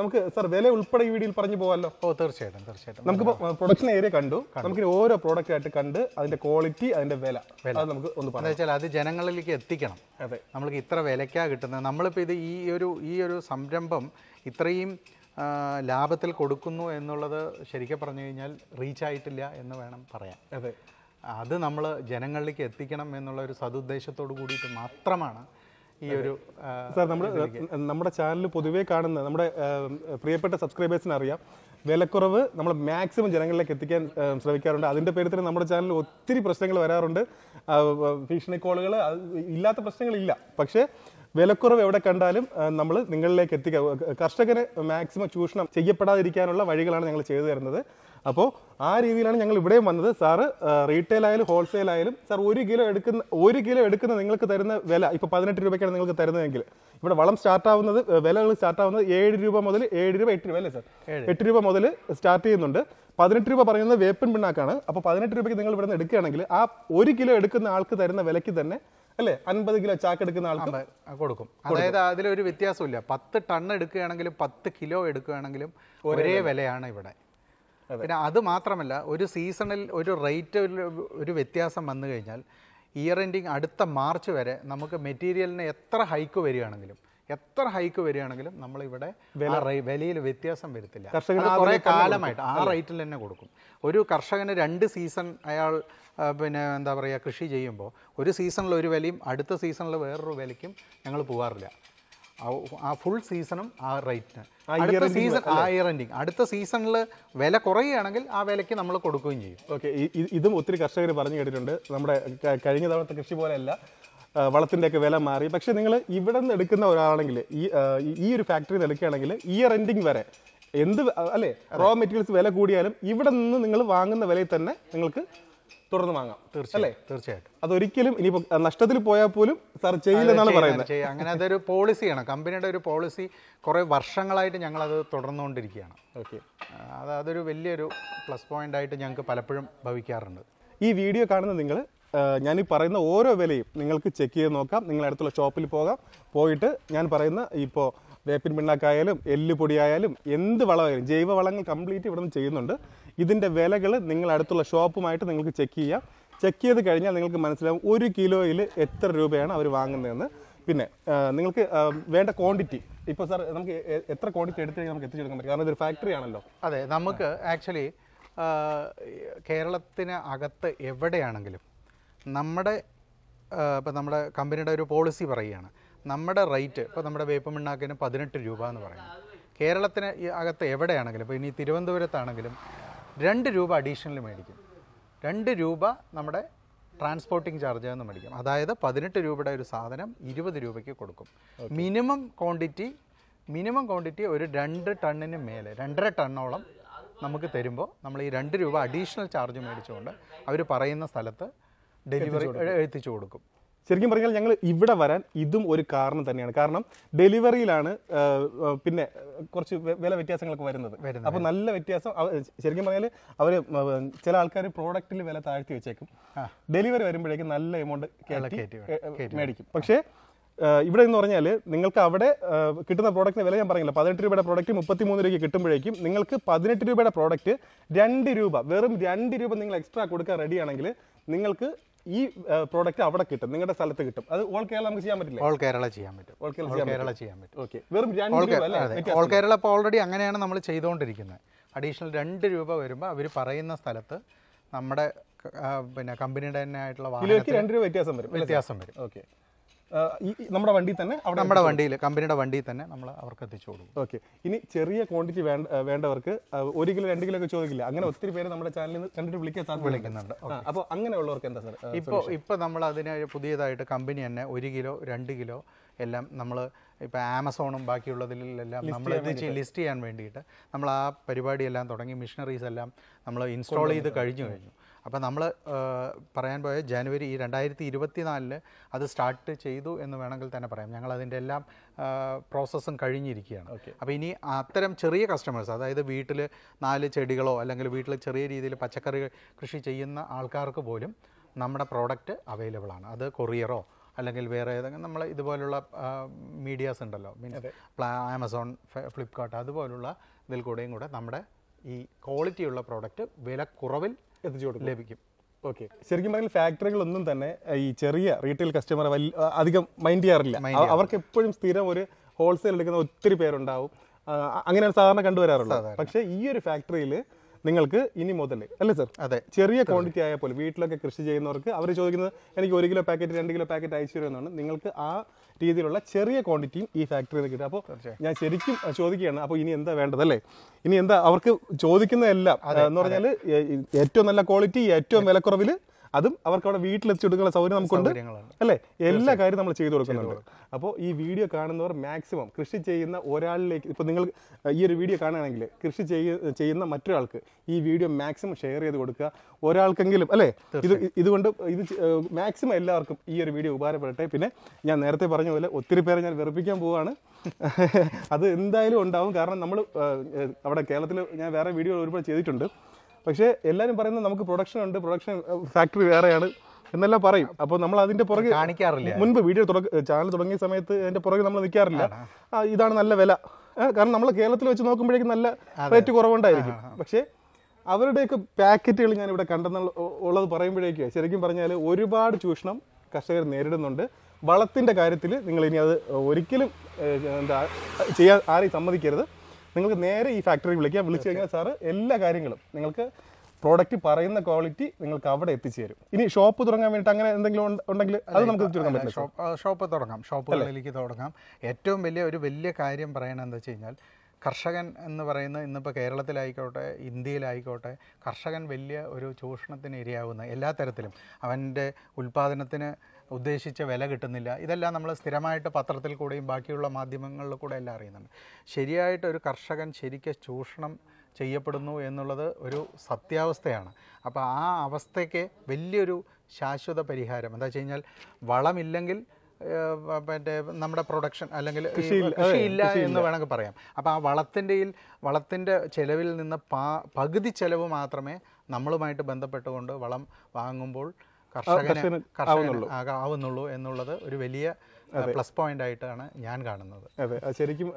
നമുക്ക് സാർ വില ഉൾപ്പെടെ ഈ വീഡിയോയിൽ പറഞ്ഞു പോകാമല്ലോ ഓ തീർച്ചയായിട്ടും തീർച്ചയായിട്ടും നമുക്ക് പ്രൊഡക്ഷൻ ഏരിയ കണ്ടു നമുക്ക് ഓരോ പ്രോഡക്റ്റ് ആയിട്ട് കണ്ട് അതിന്റെ ക്വാളിറ്റി അതിന്റെ വില അത് നമുക്ക് ഒന്ന് പറഞ്ഞാൽ അത് ജനങ്ങളിലേക്ക് എത്തിക്കണം അതെ നമ്മൾക്ക് ഇത്ര വിലക്കാ കിട്ടുന്നത് നമ്മളിപ്പോ ഇത് ഈ ഒരു ഈ ഒരു സംരംഭം ഇത്രയും ലാഭത്തിൽ കൊടുക്കുന്നു എന്നുള്ളത് ശരിക്കും പറഞ്ഞു കഴിഞ്ഞാൽ റീച്ച് ആയിട്ടില്ല എന്ന് വേണം പറയാൻ അതെ അത് നമ്മൾ ജനങ്ങളിലേക്ക് എത്തിക്കണം എന്നുള്ള ഒരു സതുദ്ദേശത്തോടു കൂടിയിട്ട് മാത്രമാണ് ഈ ഒരു സാർ നമ്മുടെ നമ്മുടെ ചാനൽ പൊതുവേ കാണുന്ന നമ്മുടെ പ്രിയപ്പെട്ട സബ്സ്ക്രൈബേഴ്സിന് അറിയാം വിലക്കുറവ് നമ്മൾ മാക്സിമം ജനങ്ങളിലേക്ക് എത്തിക്കാൻ ശ്രമിക്കാറുണ്ട് അതിൻ്റെ പേരിൽ തന്നെ നമ്മുടെ ചാനലിൽ ഒത്തിരി പ്രശ്നങ്ങൾ വരാറുണ്ട് ഭീഷണി കോളുകൾ ഇല്ലാത്ത പ്രശ്നങ്ങളില്ല പക്ഷേ വിലക്കുറവ് എവിടെ കണ്ടാലും നമ്മൾ നിങ്ങളിലേക്ക് എത്തിക്കുക കർഷകന് മാക്സിമം ചൂഷണം ചെയ്യപ്പെടാതിരിക്കാനുള്ള വഴികളാണ് ഞങ്ങൾ ചെയ്തു തരുന്നത് അപ്പോൾ ആ രീതിയിലാണ് ഞങ്ങൾ ഇവിടെയും വന്നത് സാറ് റീറ്റെയിൽ ആയാലും ഹോൾസെയിൽ ആയാലും സാർ ഒരു കിലോ എടുക്കുന്ന ഒരു കിലോ എടുക്കുന്ന നിങ്ങൾക്ക് തരുന്ന വില ഇപ്പോൾ പതിനെട്ട് രൂപയ്ക്കാണ് നിങ്ങൾക്ക് തരുന്നതെങ്കിൽ ഇവിടെ വളം സ്റ്റാർട്ട് ആവുന്നത് വിലകൾ സ്റ്റാർട്ട് ആവുന്നത് ഏഴ് രൂപ മുതൽ ഏഴ് രൂപ എട്ട് രൂപ അല്ലേ സാർ എട്ട് രൂപ മുതൽ സ്റ്റാർട്ട് ചെയ്യുന്നുണ്ട് പതിനെട്ട് രൂപ പറയുന്നത് വേപ്പൻ പിണ്ണാക്കാണ് അപ്പോൾ പതിനെട്ട് രൂപയ്ക്ക് നിങ്ങൾ ഇവിടെ നിന്ന് എടുക്കുകയാണെങ്കിൽ ആ ഒരു കിലോ എടുക്കുന്ന ആൾക്ക് തരുന്ന വിലയ്ക്ക് തന്നെ അല്ലേ അൻപത് കിലോ ചാക്ക് എടുക്കുന്ന ആൾക്ക് കൊടുക്കും അതായത് അതിലൊരു വ്യത്യാസമില്ല പത്ത് ടൺ എടുക്കുകയാണെങ്കിലും പത്ത് കിലോ എടുക്കുകയാണെങ്കിലും ഒരേ വിലയാണ് ഇവിടെ പിന്നെ അത് മാത്രമല്ല ഒരു സീസണിൽ ഒരു റേറ്റ് ഒരു വ്യത്യാസം വന്നു കഴിഞ്ഞാൽ ഇയർ എൻഡിങ് അടുത്ത മാർച്ച് വരെ നമുക്ക് മെറ്റീരിയലിന് എത്ര ഹൈക്ക് വരികയാണെങ്കിലും എത്ര ഹൈക്ക് വരികയാണെങ്കിലും ഇവിടെ വിലയിൽ വ്യത്യാസം വരുത്തില്ല കർഷകർ കുറേ കാലമായിട്ട് ആ റേറ്റിൽ തന്നെ കൊടുക്കും ഒരു കർഷകന് രണ്ട് സീസൺ അയാൾ പിന്നെ എന്താ പറയുക കൃഷി ചെയ്യുമ്പോൾ ഒരു സീസണിൽ ഒരു വിലയും അടുത്ത സീസണിൽ വേറൊരു വിലയ്ക്കും ഞങ്ങൾ പോകാറില്ല ആ ഫുൾ സീസണും ആ റേറ്റിന് അടുത്ത സീസൺ ആ ഇയർ എൻഡിങ് അടുത്ത സീസണിൽ വില കുറയുകയാണെങ്കിൽ ആ വിലയ്ക്ക് നമ്മൾ കൊടുക്കുകയും ചെയ്യും ഓക്കെ ഇതും ഒത്തിരി കർഷകർ പറഞ്ഞു കേട്ടിട്ടുണ്ട് നമ്മുടെ കഴിഞ്ഞ തവണത്തെ കൃഷി പോലെയല്ല ഒക്കെ വില മാറി പക്ഷേ നിങ്ങൾ ഇവിടെ നിന്ന് എടുക്കുന്ന ഒരാളാണെങ്കിൽ ഈ ഈ ഒരു ഫാക്ടറി നിൽക്കുകയാണെങ്കിൽ ഇയർ എൻഡിങ് വരെ എന്ത് അല്ലേ റോ മെറ്റീരിയൽസ് വില കൂടിയാലും ഇവിടെ നിന്ന് നിങ്ങൾ വാങ്ങുന്ന വിലയിൽ തന്നെ നിങ്ങൾക്ക് തുടർന്ന് വാങ്ങാം തീർച്ചയല്ലേ തീർച്ചയായിട്ടും അതൊരിക്കലും ഇനി നഷ്ടത്തിൽ പോയാൽ പോലും സാർ ചെയ്യില്ലെന്നാണ് പറയുന്നത് അങ്ങനെ അതൊരു പോളിസിയാണ് കമ്പനിയുടെ ഒരു പോളിസി കുറേ വർഷങ്ങളായിട്ട് ഞങ്ങൾ അത് തുടർന്നുകൊണ്ടിരിക്കുകയാണ് ഓക്കെ അത് അതൊരു വലിയൊരു പ്ലസ് പോയിന്റ് ആയിട്ട് ഞങ്ങൾക്ക് പലപ്പോഴും ഭവിക്കാറുണ്ട് ഈ വീഡിയോ കാണുന്ന നിങ്ങൾ ഞാൻ ഈ പറയുന്ന ഓരോ വിലയും നിങ്ങൾക്ക് ചെക്ക് ചെയ്ത് നോക്കാം നിങ്ങളുടെ അടുത്തുള്ള ഷോപ്പിൽ പോകാം പോയിട്ട് ഞാൻ പറയുന്ന ഇപ്പോൾ വേപ്പിൻ പിണ്ണാക്കായാലും എല്ലുപൊടിയായാലും എന്ത് വളമായാലും വളങ്ങൾ കംപ്ലീറ്റ് ഇവിടെ നിന്ന് ചെയ്യുന്നുണ്ട് ഇതിൻ്റെ വിലകൾ നിങ്ങളുടെ അടുത്തുള്ള ഷോപ്പുമായിട്ട് നിങ്ങൾക്ക് ചെക്ക് ചെയ്യാം ചെക്ക് ചെയ്ത് കഴിഞ്ഞാൽ നിങ്ങൾക്ക് മനസ്സിലാവും ഒരു കിലോയിൽ എത്ര രൂപയാണ് അവർ വാങ്ങുന്നതെന്ന് പിന്നെ നിങ്ങൾക്ക് വേണ്ട ക്വാണ്ടിറ്റി ഇപ്പോൾ സാർ നമുക്ക് എത്ര ക്വാണ്ടിറ്റി എടുത്ത് കഴിഞ്ഞാൽ നമുക്ക് എത്തിച്ചു പറ്റും കാരണം ഇതൊരു ഫാക്ടറി ആണല്ലോ അതെ നമുക്ക് ആക്ച്വലി കേരളത്തിന് അകത്ത് എവിടെയാണെങ്കിലും നമ്മുടെ ഇപ്പോൾ നമ്മുടെ കമ്പനിയുടെ ഒരു പോളിസി പറയുകയാണ് നമ്മുടെ റേറ്റ് ഇപ്പോൾ നമ്മുടെ വേപ്പ് മിണ്ണാക്കിന് പതിനെട്ട് രൂപ എന്ന് പറയുന്നത് കേരളത്തിന് അകത്ത് എവിടെയാണെങ്കിലും ഇപ്പോൾ ഇനി തിരുവനന്തപുരത്താണെങ്കിലും രണ്ട് രൂപ അഡീഷണൽ മേടിക്കും രണ്ട് രൂപ നമ്മുടെ ട്രാൻസ്പോർട്ടിങ് ചാർജ് എന്ന് മേടിക്കും അതായത് പതിനെട്ട് രൂപയുടെ ഒരു സാധനം ഇരുപത് രൂപയ്ക്ക് കൊടുക്കും മിനിമം ക്വാണ്ടിറ്റി മിനിമം ക്വാണ്ടിറ്റി ഒരു രണ്ട് ടണ്ണിന് മേലെ രണ്ടര ടണ്ണോളം നമുക്ക് തരുമ്പോൾ നമ്മൾ ഈ രണ്ട് രൂപ അഡീഷണൽ ചാർജ് മേടിച്ചുകൊണ്ട് അവർ പറയുന്ന സ്ഥലത്ത് ഡെലിവറി എത്തിച്ചു കൊടുക്കും ശരിക്കും പറഞ്ഞാൽ ഞങ്ങൾ ഇവിടെ വരാൻ ഇതും ഒരു കാരണം തന്നെയാണ് കാരണം ഡെലിവറിയിലാണ് പിന്നെ കുറച്ച് വില വ്യത്യാസങ്ങളൊക്കെ വരുന്നത് അപ്പോൾ നല്ല വ്യത്യാസം ശരിക്കും പറഞ്ഞാൽ അവർ ചില ആൾക്കാർ പ്രോഡക്റ്റിൽ വില താഴ്ത്തി വെച്ചേക്കും ഡെലിവറി വരുമ്പോഴേക്കും നല്ല എമൗണ്ട് മേടിക്കും പക്ഷേ ഇവിടെ എന്ന് പറഞ്ഞാൽ നിങ്ങൾക്ക് അവിടെ കിട്ടുന്ന പ്രോഡക്റ്റിന് വില ഞാൻ പറഞ്ഞില്ല പതിനെട്ട് രൂപയുടെ പ്രോഡക്റ്റ് മുപ്പത്തി മൂന്ന് രൂപയ്ക്ക് കിട്ടുമ്പോഴേക്കും നിങ്ങൾക്ക് പതിനെട്ട് രൂപയുടെ പ്രോഡക്റ്റ് രണ്ട് രൂപ വെറും രണ്ട് രൂപ നിങ്ങൾ എക്സ്ട്രാ കൊടുക്കാൻ റെഡിയാണെങ്കിൽ നിങ്ങൾക്ക് ഈ പ്രോഡക്റ്റ് അവിടെ കിട്ടും നിങ്ങളുടെ സ്ഥലത്ത് കിട്ടും അത് ഓൾ കേരള നമുക്ക് ചെയ്യാൻ പറ്റില്ല ഓൾ കേരള ചെയ്യാൻ പറ്റും ഓൾ കേരള ചെയ്യാൻ പറ്റും ഓക്കെ വെറും രണ്ട് ഓൾ കേരള ഇപ്പോൾ ഓൾറെഡി അങ്ങനെയാണ് നമ്മൾ ചെയ്തുകൊണ്ടിരിക്കുന്നത് അഡീഷണൽ രണ്ട് രൂപ വരുമ്പോൾ അവർ പറയുന്ന സ്ഥലത്ത് നമ്മുടെ പിന്നെ കമ്പനിയുടെ തന്നെ ആയിട്ടുള്ള രണ്ട് രൂപ വ്യത്യാസം വരും വ്യത്യാസം വരും ഓക്കെ നമ്മുടെ വണ്ടി തന്നെ അവിടെ നമ്മുടെ വണ്ടിയിൽ കമ്പനിയുടെ വണ്ടിയിൽ തന്നെ നമ്മൾ അവർക്ക് എത്തിച്ചു കൊടുക്കും ഓക്കെ ഇനി ചെറിയ ക്വാണ്ടിറ്റി വേണ്ടവർക്ക് ഒരു കിലോ രണ്ട് കിലോ ഒക്കെ ചോദിക്കില്ല അങ്ങനെ ഒത്തിരി പേര് നമ്മുടെ ചാനലിൽ നിന്ന് കണ്ടിട്ട് വിളിക്കാൻ സാധ്യത വിളിക്കുന്നുണ്ട് അപ്പോൾ അങ്ങനെയുള്ളവർക്ക് എന്താ സാർ ഇപ്പോൾ ഇപ്പോൾ നമ്മൾ അതിന് പുതിയതായിട്ട് കമ്പനി തന്നെ ഒരു കിലോ രണ്ട് കിലോ എല്ലാം നമ്മൾ ഇപ്പം ആമസോണും ബാക്കിയുള്ളതിലെല്ലാം നമ്മൾ ഇത് ലിസ്റ്റ് ചെയ്യാൻ വേണ്ടിയിട്ട് നമ്മൾ ആ പരിപാടിയെല്ലാം തുടങ്ങി മിഷനറീസ് എല്ലാം നമ്മൾ ഇൻസ്റ്റാൾ ചെയ്ത് കഴിഞ്ഞു കഴിഞ്ഞു അപ്പോൾ നമ്മൾ പറയാൻ പോയ ജനുവരി രണ്ടായിരത്തി ഇരുപത്തി നാലില് അത് സ്റ്റാർട്ട് ചെയ്തു എന്ന് വേണമെങ്കിൽ തന്നെ പറയാം ഞങ്ങൾ അതിൻ്റെ എല്ലാം പ്രോസസ്സും കഴിഞ്ഞിരിക്കുകയാണ് അപ്പോൾ ഇനി അത്തരം ചെറിയ കസ്റ്റമേഴ്സ് അതായത് വീട്ടിൽ നാല് ചെടികളോ അല്ലെങ്കിൽ വീട്ടിൽ ചെറിയ രീതിയിൽ പച്ചക്കറി കൃഷി ചെയ്യുന്ന ആൾക്കാർക്ക് പോലും നമ്മുടെ പ്രോഡക്റ്റ് അവൈലബിൾ ആണ് അത് കൊറിയറോ അല്ലെങ്കിൽ വേറെ ഏതെങ്കിലും നമ്മൾ ഇതുപോലുള്ള മീഡിയാസ് ഉണ്ടല്ലോ മീൻസ് ആമസോൺ ഫ്ലിപ്കാർട്ട് അതുപോലുള്ള ഇതിൽ കൂടെയും കൂടെ നമ്മുടെ ഈ ക്വാളിറ്റിയുള്ള പ്രോഡക്റ്റ് വില കുറവിൽ എത്തിച്ചു കൊടുക്കും ലഭിക്കും ഓക്കെ ശരിക്കും പറഞ്ഞാൽ ഫാക്ടറികളൊന്നും തന്നെ ഈ ചെറിയ റീറ്റെയിൽ കസ്റ്റമർ വലിയ അധികം മൈൻഡ് ചെയ്യാറില്ല അവർക്ക് എപ്പോഴും സ്ഥിരം ഒരു ഹോൾസെയിൽ എടുക്കുന്ന ഒത്തിരി പേരുണ്ടാവും അങ്ങനെയാണ് സാധാരണ കണ്ടുവരാറുള്ളത് പക്ഷെ ഈ ഒരു ഫാക്ടറിയിൽ നിങ്ങൾക്ക് ഇനി മുതൽ അല്ലേ സർ അതെ ചെറിയ ക്വാണ്ടിറ്റി ആയാൽ പോലും വീട്ടിലൊക്കെ കൃഷി ചെയ്യുന്നവർക്ക് അവർ ചോദിക്കുന്നത് എനിക്ക് ഒരു കിലോ പാക്കറ്റ് രണ്ട് കിലോ പാക്കറ്റ് അയച്ചു തരുമെന്നാണ് നിങ്ങൾക്ക് ആ രീതിയിലുള്ള ചെറിയ ക്വാണ്ടിറ്റിയും ഈ ഫാക്ടറിയിൽ നിന്ന് കിട്ടും അപ്പോൾ ഞാൻ ശരിക്കും ചോദിക്കുകയാണ് അപ്പോൾ ഇനി എന്താ വേണ്ടത് അല്ലേ ഇനി എന്താ അവർക്ക് ചോദിക്കുന്നതെല്ലാം എന്ന് പറഞ്ഞാൽ ഏറ്റവും നല്ല ക്വാളിറ്റി ഏറ്റവും വിലക്കുറവിൽ അതും അവർക്ക് അവിടെ വീട്ടിലെത്തിച്ചു കൊടുക്കാനുള്ള സൗകര്യം നമുക്കുണ്ട് അല്ലേ എല്ലാ കാര്യവും നമ്മൾ ചെയ്തു കൊടുക്കുന്നുണ്ട് അപ്പോൾ ഈ വീഡിയോ കാണുന്നവർ മാക്സിമം കൃഷി ചെയ്യുന്ന ഒരാളിലേക്ക് ഇപ്പോൾ നിങ്ങൾ ഈ ഒരു വീഡിയോ കാണുകയാണെങ്കിൽ കൃഷി ചെയ്യുന്ന മറ്റൊരാൾക്ക് ഈ വീഡിയോ മാക്സിമം ഷെയർ ചെയ്ത് കൊടുക്കുക ഒരാൾക്കെങ്കിലും അല്ലേ ഇത് ഇതുകൊണ്ട് ഇത് മാക്സിമം എല്ലാവർക്കും ഈ ഒരു വീഡിയോ ഉപകാരപ്പെടട്ടെ പിന്നെ ഞാൻ നേരത്തെ പറഞ്ഞ പോലെ ഒത്തിരി പേരെ ഞാൻ വെറുപ്പിക്കാൻ പോവുകയാണ് *laughs* അത് എന്തായാലും ഉണ്ടാവും കാരണം നമ്മൾ അവിടെ കേരളത്തിൽ ഞാൻ വേറെ വീഡിയോ ഒരുപാട് ചെയ്തിട്ടുണ്ട് പക്ഷേ എല്ലാവരും പറയുന്നത് നമുക്ക് പ്രൊഡക്ഷൻ ഉണ്ട് പ്രൊഡക്ഷൻ ഫാക്ടറി വേറെയാണ് എന്നെല്ലാം പറയും അപ്പോൾ നമ്മൾ അതിന്റെ പുറകെ കാണിക്കാറില്ല മുൻപ് വീഡിയോ ചാനൽ തുടങ്ങിയ സമയത്ത് അതിന്റെ പുറകെ നമ്മൾ നിൽക്കാറില്ല ഇതാണ് നല്ല വില കാരണം നമ്മൾ കേരളത്തിൽ വെച്ച് നോക്കുമ്പോഴേക്കും നല്ല റേറ്റ് കുറവുണ്ടായിരിക്കും പക്ഷേ അവരുടെയൊക്കെ പാക്കറ്റുകൾ ഞാൻ ഇവിടെ കണ്ടെന്നുള്ളത് ഉള്ളത് പറയുമ്പോഴേക്കും ശരിക്കും പറഞ്ഞാൽ ഒരുപാട് ചൂഷണം കർഷകർ നേരിടുന്നുണ്ട് വളത്തിന്റെ കാര്യത്തിൽ നിങ്ങൾ ഇനി അത് ഒരിക്കലും എന്താ ചെയ്യാൻ ആരെയും സമ്മതിക്കരുത് നിങ്ങൾക്ക് നേരെ ഈ ഫാക്ടറി വിളിക്കുക വിളിച്ചു കഴിഞ്ഞാൽ സാറ് എല്ലാ കാര്യങ്ങളും നിങ്ങൾക്ക് പ്രോഡക്റ്റ് പറയുന്ന ക്വാളിറ്റി നിങ്ങൾക്ക് അവിടെ എത്തിച്ചേരും ഇനി ഷോപ്പ് തുടങ്ങാൻ വേണ്ടിയിട്ട് അങ്ങനെ എന്തെങ്കിലും ഉണ്ടെങ്കിൽ അത് നമുക്ക് തുടങ്ങാൻ ഷോപ്പ് തുടങ്ങാം ഷോപ്പുകളിലേക്ക് തുടങ്ങാം ഏറ്റവും വലിയ ഒരു വലിയ കാര്യം പറയണത് വെച്ച് കഴിഞ്ഞാൽ കർഷകൻ എന്ന് പറയുന്ന ഇന്നിപ്പോൾ കേരളത്തിലായിക്കോട്ടെ ഇന്ത്യയിലായിക്കോട്ടെ കർഷകൻ വലിയ ഒരു ചൂഷണത്തിന് ഇരയാവുന്ന എല്ലാ തരത്തിലും അവൻ്റെ ഉൽപ്പാദനത്തിന് ഉദ്ദേശിച്ച വില കിട്ടുന്നില്ല ഇതെല്ലാം നമ്മൾ സ്ഥിരമായിട്ട് പത്രത്തിൽ കൂടെയും ബാക്കിയുള്ള മാധ്യമങ്ങളിൽ കൂടെ എല്ലാം അറിയുന്നുണ്ട് ശരിയായിട്ട് ഒരു കർഷകൻ ശരിക്കും ചൂഷണം ചെയ്യപ്പെടുന്നു എന്നുള്ളത് ഒരു സത്യാവസ്ഥയാണ് അപ്പോൾ ആ അവസ്ഥയ്ക്ക് വലിയൊരു ശാശ്വത പരിഹാരം എന്താ വെച്ച് കഴിഞ്ഞാൽ വളമില്ലെങ്കിൽ മറ്റേ നമ്മുടെ പ്രൊഡക്ഷൻ അല്ലെങ്കിൽ ഇല്ല എന്ന് വേണമെങ്കിൽ പറയാം അപ്പോൾ ആ വളത്തിൻ്റെയിൽ വളത്തിൻ്റെ ചെലവിൽ നിന്ന് പകുതി ചെലവ് മാത്രമേ നമ്മളുമായിട്ട് ബന്ധപ്പെട്ടുകൊണ്ട് വളം വാങ്ങുമ്പോൾ ആവുന്നുള്ളൂ എന്നുള്ളത് ഒരു വലിയ പ്ലസ് പോയിന്റ് ആയിട്ടാണ് ഞാൻ കാണുന്നത് അതെ ശരിക്കും